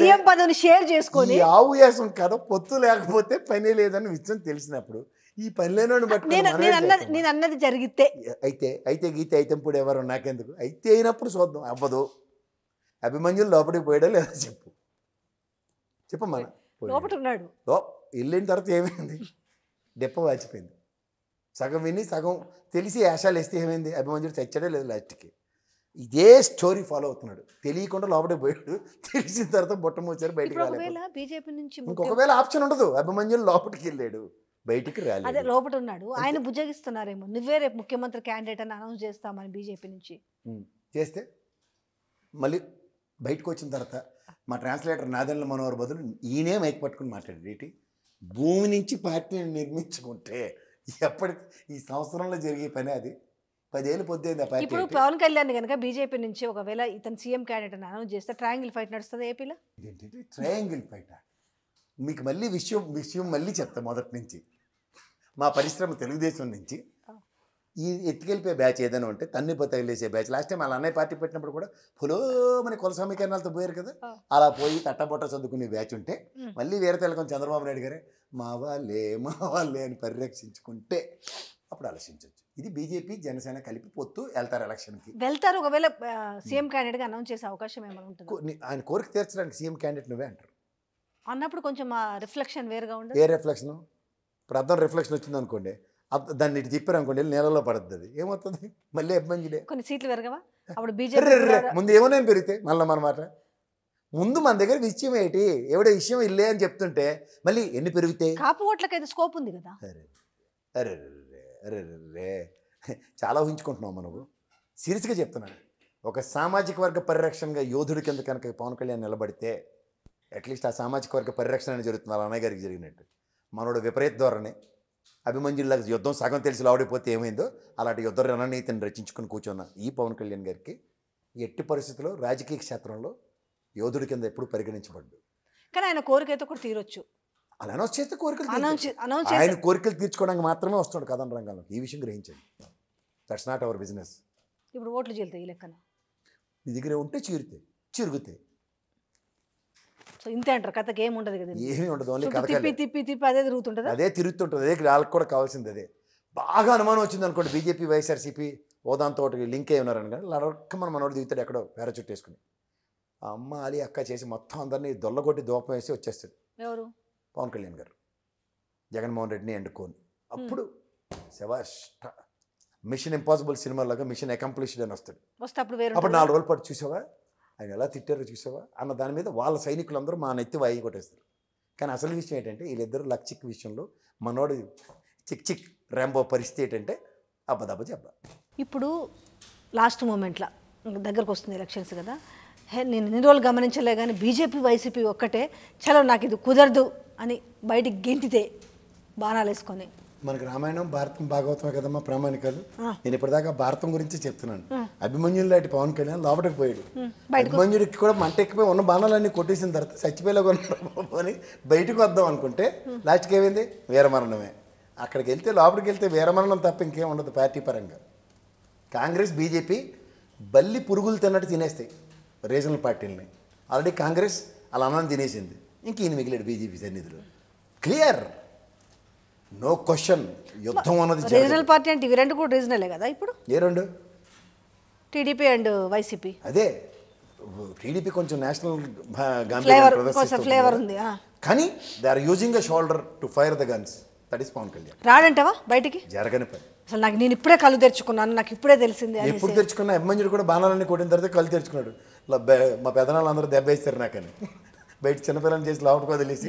సీఎం పదవిని షేర్ చేసుకొని ఆవు వేసం కదా పొత్తు లేకపోతే పని లేదని విషయం తెలిసినప్పుడు ఈ పనిలోనూ బట్టి నేను అన్నది జరిగితే అయితే అయితే గీతే అయితే ఇప్పుడు ఎవరు నాకెందుకు అయితే అయినప్పుడు చూద్దాం అవ్వదు అభిమన్యులు లోపలికి పోయాడా లేదా చెప్పు చెప్పమ్మా లోపట ఉన్నాడు వెళ్ళిన తర్వాత ఏమైంది డెప్ప వాచిపోయింది సగం విని సగం తెలిసి యాషాలు వేస్తే ఏమైంది అభిమన్యుడు తెచ్చాడే లేదు లాస్ట్కి ఇదే స్టోరీ ఫాలో అవుతున్నాడు తెలియకుండా లోపలికి పోయాడు తెలిసిన తర్వాత బొట్టమోచారు బయటకు రాలేదు బీజేపీ నుంచి ఇంకొకవేళ ఆప్షన్ ఉండదు అభిమన్యులు లోపలికి వెళ్ళాడు బయటికి రాలేదు అదే లోపల ఉన్నాడు ఆయన బుజ్జగిస్తున్నారేమో నువ్వే రేపు ముఖ్యమంత్రి క్యాండిడేట్ అని అనౌన్స్ చేస్తామని బీజేపీ నుంచి చేస్తే మళ్ళీ బయటకు వచ్చిన తర్వాత మా ట్రాన్స్లేటర్ నాదెండ్ల మనోహర్ బదులు ఈయనే మైక్ పట్టుకుని మాట్లాడాడు ఏంటి భూమి నుంచి పార్టీని నిర్మించుకుంటే ఎప్పటి ఈ సంవత్సరంలో జరిగే పని అది పదేళ్ళు పొద్దుంది ఇప్పుడు పవన్ కళ్యాణ్ కనుక బీజేపీ నుంచి ఒకవేళ ఇతను సీఎం క్యాండిడేట్ అని అనౌన్స్ చేస్తే ట్రయాంగిల్ ఫైట్ నడుస్తుంది ఏపీలో ఏంటంటే ట్రయాంగిల్ ఫైట్ మీకు మళ్ళీ విషయం విషయం మళ్ళీ చెప్తా మొదటి నుంచి మా పరిశ్రమ తెలుగుదేశం నుంచి ఈ ఎత్తుకెళ్ళిపోయే బ్యాచ్ ఏదైనా ఉంటే తన్ని వెళ్ళేసే బ్యాచ్ లాస్ట్ టైం వాళ్ళ అన్నయ్య పార్టీ పెట్టినప్పుడు కూడా మన కుల సమీకరణాలతో పోయారు కదా అలా పోయి తట్టబొట్ట చదువుకునే బ్యాచ్ ఉంటే మళ్ళీ వేరే తెలకం చంద్రబాబు నాయుడు గారే మా వాళ్ళే మా వాళ్ళే అని పరిరక్షించుకుంటే అప్పుడు ఆలోచించవచ్చు ఇది బీజేపీ జనసేన కలిపి పొత్తు వెళ్తారు ఎలక్షన్కి వెళ్తారు ఒకవేళ సీఎం క్యాండిడేట్ అనౌన్స్ చేసే అవకాశం ఏమైనా ఉంటుంది ఆయన కోరిక తీర్చడానికి సీఎం క్యాండిడేట్ నువ్వే అంటారు అన్నప్పుడు కొంచెం రిఫ్లెక్షన్ వేరుగా ఉండదు ఏ రిఫ్లెక్షన్ అర్థం రిఫ్లెక్షన్ వచ్చింది అనుకోండి దాన్ని ఇటు తిప్పారు అనుకోండి నేలలో పడుతుంది అది ఏమవుతుంది మళ్ళీ ఇబ్బందిలే కొన్ని సీట్లు పెరగవా అప్పుడు బీజేపీ ముందు ఏమైనా పెరిగితే మళ్ళీ మన మాట ముందు మన దగ్గర విషయం ఏంటి ఎవడో విషయం ఇల్లే అని చెప్తుంటే మళ్ళీ ఎన్ని పెరుగుతాయి కాపు ఓట్లకైతే స్కోప్ ఉంది కదా అరే రే చాలా ఊహించుకుంటున్నావు మనము సీరియస్గా చెప్తున్నాను ఒక సామాజిక వర్గ పరిరక్షణగా యోధుడి కింద కనుక పవన్ కళ్యాణ్ నిలబడితే అట్లీస్ట్ ఆ సామాజిక వర్గ పరిరక్షణ జరుగుతుంది వాళ్ళ అన్నయ్య గారికి జరిగినట్టు మనోడు విపరీత ధోరణి అభిమన్యులకు యుద్ధం సగం తెలిసి లావడిపోతే ఏమైందో అలాంటి యుద్ధ రణనీతిని రచించుకుని కూర్చున్న ఈ పవన్ కళ్యాణ్ గారికి ఎట్టి పరిస్థితుల్లో రాజకీయ క్షేత్రంలో యోధుడి కింద ఎప్పుడు పరిగణించబడ్డు కానీ ఆయన కోరిక అయితే కూడా తీరొచ్చు అలా అనౌన్స్ చేస్తే కోరికలు ఆయన కోరికలు తీర్చుకోవడానికి మాత్రమే వస్తున్నాడు కథన రంగంలో ఈ విషయం గ్రహించండి దట్స్ నాట్ అవర్ బిజినెస్ ఇప్పుడు ఓట్లు చేరుతాయి ఈ లెక్కన మీ దగ్గర ఉంటే చీరితే చిరుగుతాయి సో ఇంతే అంటారు కథకి ఏమి ఉండదు కదా ఏమీ ఉండదు ఓన్లీ తిప్పి తిప్పి తిప్పి అదే తిరుగుతుంటుంది అదే తిరుగుతుంటుంది అదే వాళ్ళకి కూడా కావాల్సింది అదే బాగా అనుమానం వచ్చింది అనుకోండి బీజేపీ వైఎస్ఆర్సీపీ హోదాంతో లింక్ అయి ఉన్నారని కానీ లడక్క మన మనోడు దిగుతాడు ఎక్కడో వేర చుట్టేసుకుని ఆ అమ్మ అలీ అక్క చేసి మొత్తం అందరినీ దొల్లగొట్టి దూపం వేసి వచ్చేస్తాడు ఎవరు పవన్ కళ్యాణ్ గారు జగన్మోహన్ రెడ్డిని అండ్ అప్పుడు శవాష్ట మిషన్ ఇంపాసిబుల్ సినిమాలాగా మిషన్ అకంప్లిష్డ్ అని వస్తాడు అప్పుడు నాలుగు రోజుల పాటు చూసావా ఆయన ఎలా తిట్టారో చూసావా అన్న దాని మీద వాళ్ళ సైనికులందరూ మా నెత్తి వాయి కొట్టేస్తారు కానీ అసలు విషయం ఏంటంటే వీళ్ళిద్దరు లక్చిక్ విషయంలో మనోడు చిక్ చిక్ ర్యాంబో పరిస్థితి ఏంటంటే అబ్బదబ్బ జబ్బ ఇప్పుడు లాస్ట్ మూమెంట్లో దగ్గరకు వస్తుంది ఎలక్షన్స్ కదా నేను ఎన్ని రోజులు గమనించలే కానీ బీజేపీ వైసీపీ ఒక్కటే చలో నాకు ఇది కుదరదు అని బయటికి గెంతితే బాణాలు వేసుకొని మనకి రామాయణం భారతం భాగవతమే కదమ్మా ప్రామాణికాలు నేను ఇప్పటిదాకా భారతం గురించి చెప్తున్నాను అభిమన్యుడు లాంటి పవన్ కళ్యాణ్ లోపలికి పోయాడు అభిమన్యుడికి కూడా మంట ఎక్కిపోయి ఉన్న బాణాలన్నీ కొట్టేసిన తర్వాత చచ్చిపోయేలాగా అని బయటకు వద్దాం అనుకుంటే లాస్ట్కి ఏమైంది వీరమరణమే అక్కడికి వెళ్తే లోపలికి వెళ్తే వీరమరణం తప్ప ఇంకేం ఉండదు పార్టీ పరంగా కాంగ్రెస్ బీజేపీ బల్లి పురుగులు తిన్నట్టు తినేస్తాయి రీజనల్ పార్టీలని ఆల్రెడీ కాంగ్రెస్ అలా అన్నం తినేసింది ఇంక ఈయన మిగిలేడు బీజేపీ సన్నిధిలో క్లియర్ నో క్వశ్చన్ యుద్ధం అన్నది రీజనల్ పార్టీ అంటే ఇవి రెండు కూడా రీజనలే కదా ఇప్పుడు ఏ రెండు టీడీపీ అండ్ వైసీపీ అదే టీడీపీ కొంచెం నేషనల్ ఫ్లేవర్ ఉంది కానీ they are using a shoulder to fire the guns that is Pawan Kalyan రాడంటావా బయటికి జరగని పని అసలు నాకు నేను ఇప్పుడే కళ్ళు తెరుచుకున్నాను నాకు ఇప్పుడే తెలిసింది ఎప్పుడు తెరుచుకున్నా ఎమ్మంజుడు కూడా బాణాలన్నీ కొట్టిన తర్వాత కళ్ళు తెరుచుకున్నాడు మా పెదనాళ్ళందరూ దెబ్బ వేస్తారు నాకని బయట చిన్నపిల్లలు చేసి లావుట్ వదిలేసి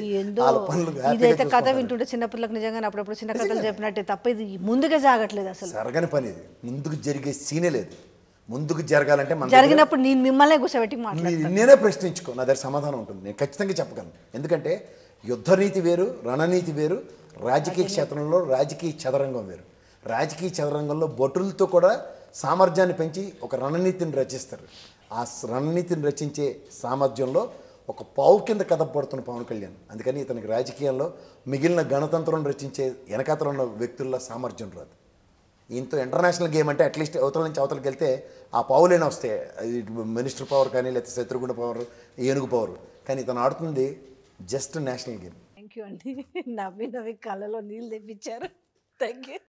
ఇదైతే కథ వింటుంటే చిన్నపిల్లలకు నిజంగా అప్పుడప్పుడు చిన్న కథలు చెప్పినట్టే తప్ప ఇది ముందుగా జాగట్లేదు అసలు జరగని పని ఇది ముందుకు జరిగే సీనే లేదు ముందుకు జరగాలంటే మనం జరిగినప్పుడు నేను మిమ్మల్ని కూర్చోబెట్టి నేనే ప్రశ్నించుకో నా దగ్గర సమాధానం ఉంటుంది నేను ఖచ్చితంగా చెప్పగలను ఎందుకంటే యుద్ధనీతి వేరు రణనీతి వేరు రాజకీయ క్షేత్రంలో రాజకీయ చదరంగం వేరు రాజకీయ చదరంగంలో బొటులతో కూడా సామర్థ్యాన్ని పెంచి ఒక రణనీతిని రచిస్తారు ఆ రణనీతిని రచించే సామర్థ్యంలో ఒక పావు కింద పడుతున్న పవన్ కళ్యాణ్ అందుకని ఇతనికి రాజకీయాల్లో మిగిలిన గణతంత్రం రచించే వెనకాతలు ఉన్న వ్యక్తుల్లో సామర్థ్యం రాదు ఇంత ఇంటర్నేషనల్ గేమ్ అంటే అట్లీస్ట్ అవతల నుంచి అవతలకి వెళ్తే ఆ పావులైనా వస్తాయి మినిస్టర్ పవర్ కానీ లేకపోతే శత్రుఘ్న పవర్ ఏనుగు పవర్ కానీ ఇతను ఆడుతుంది just national game thank you అండి నవ్వి నవ్వి కళ్ళలో నీళ్ళు తెప్పించారు థ్యాంక్ యూ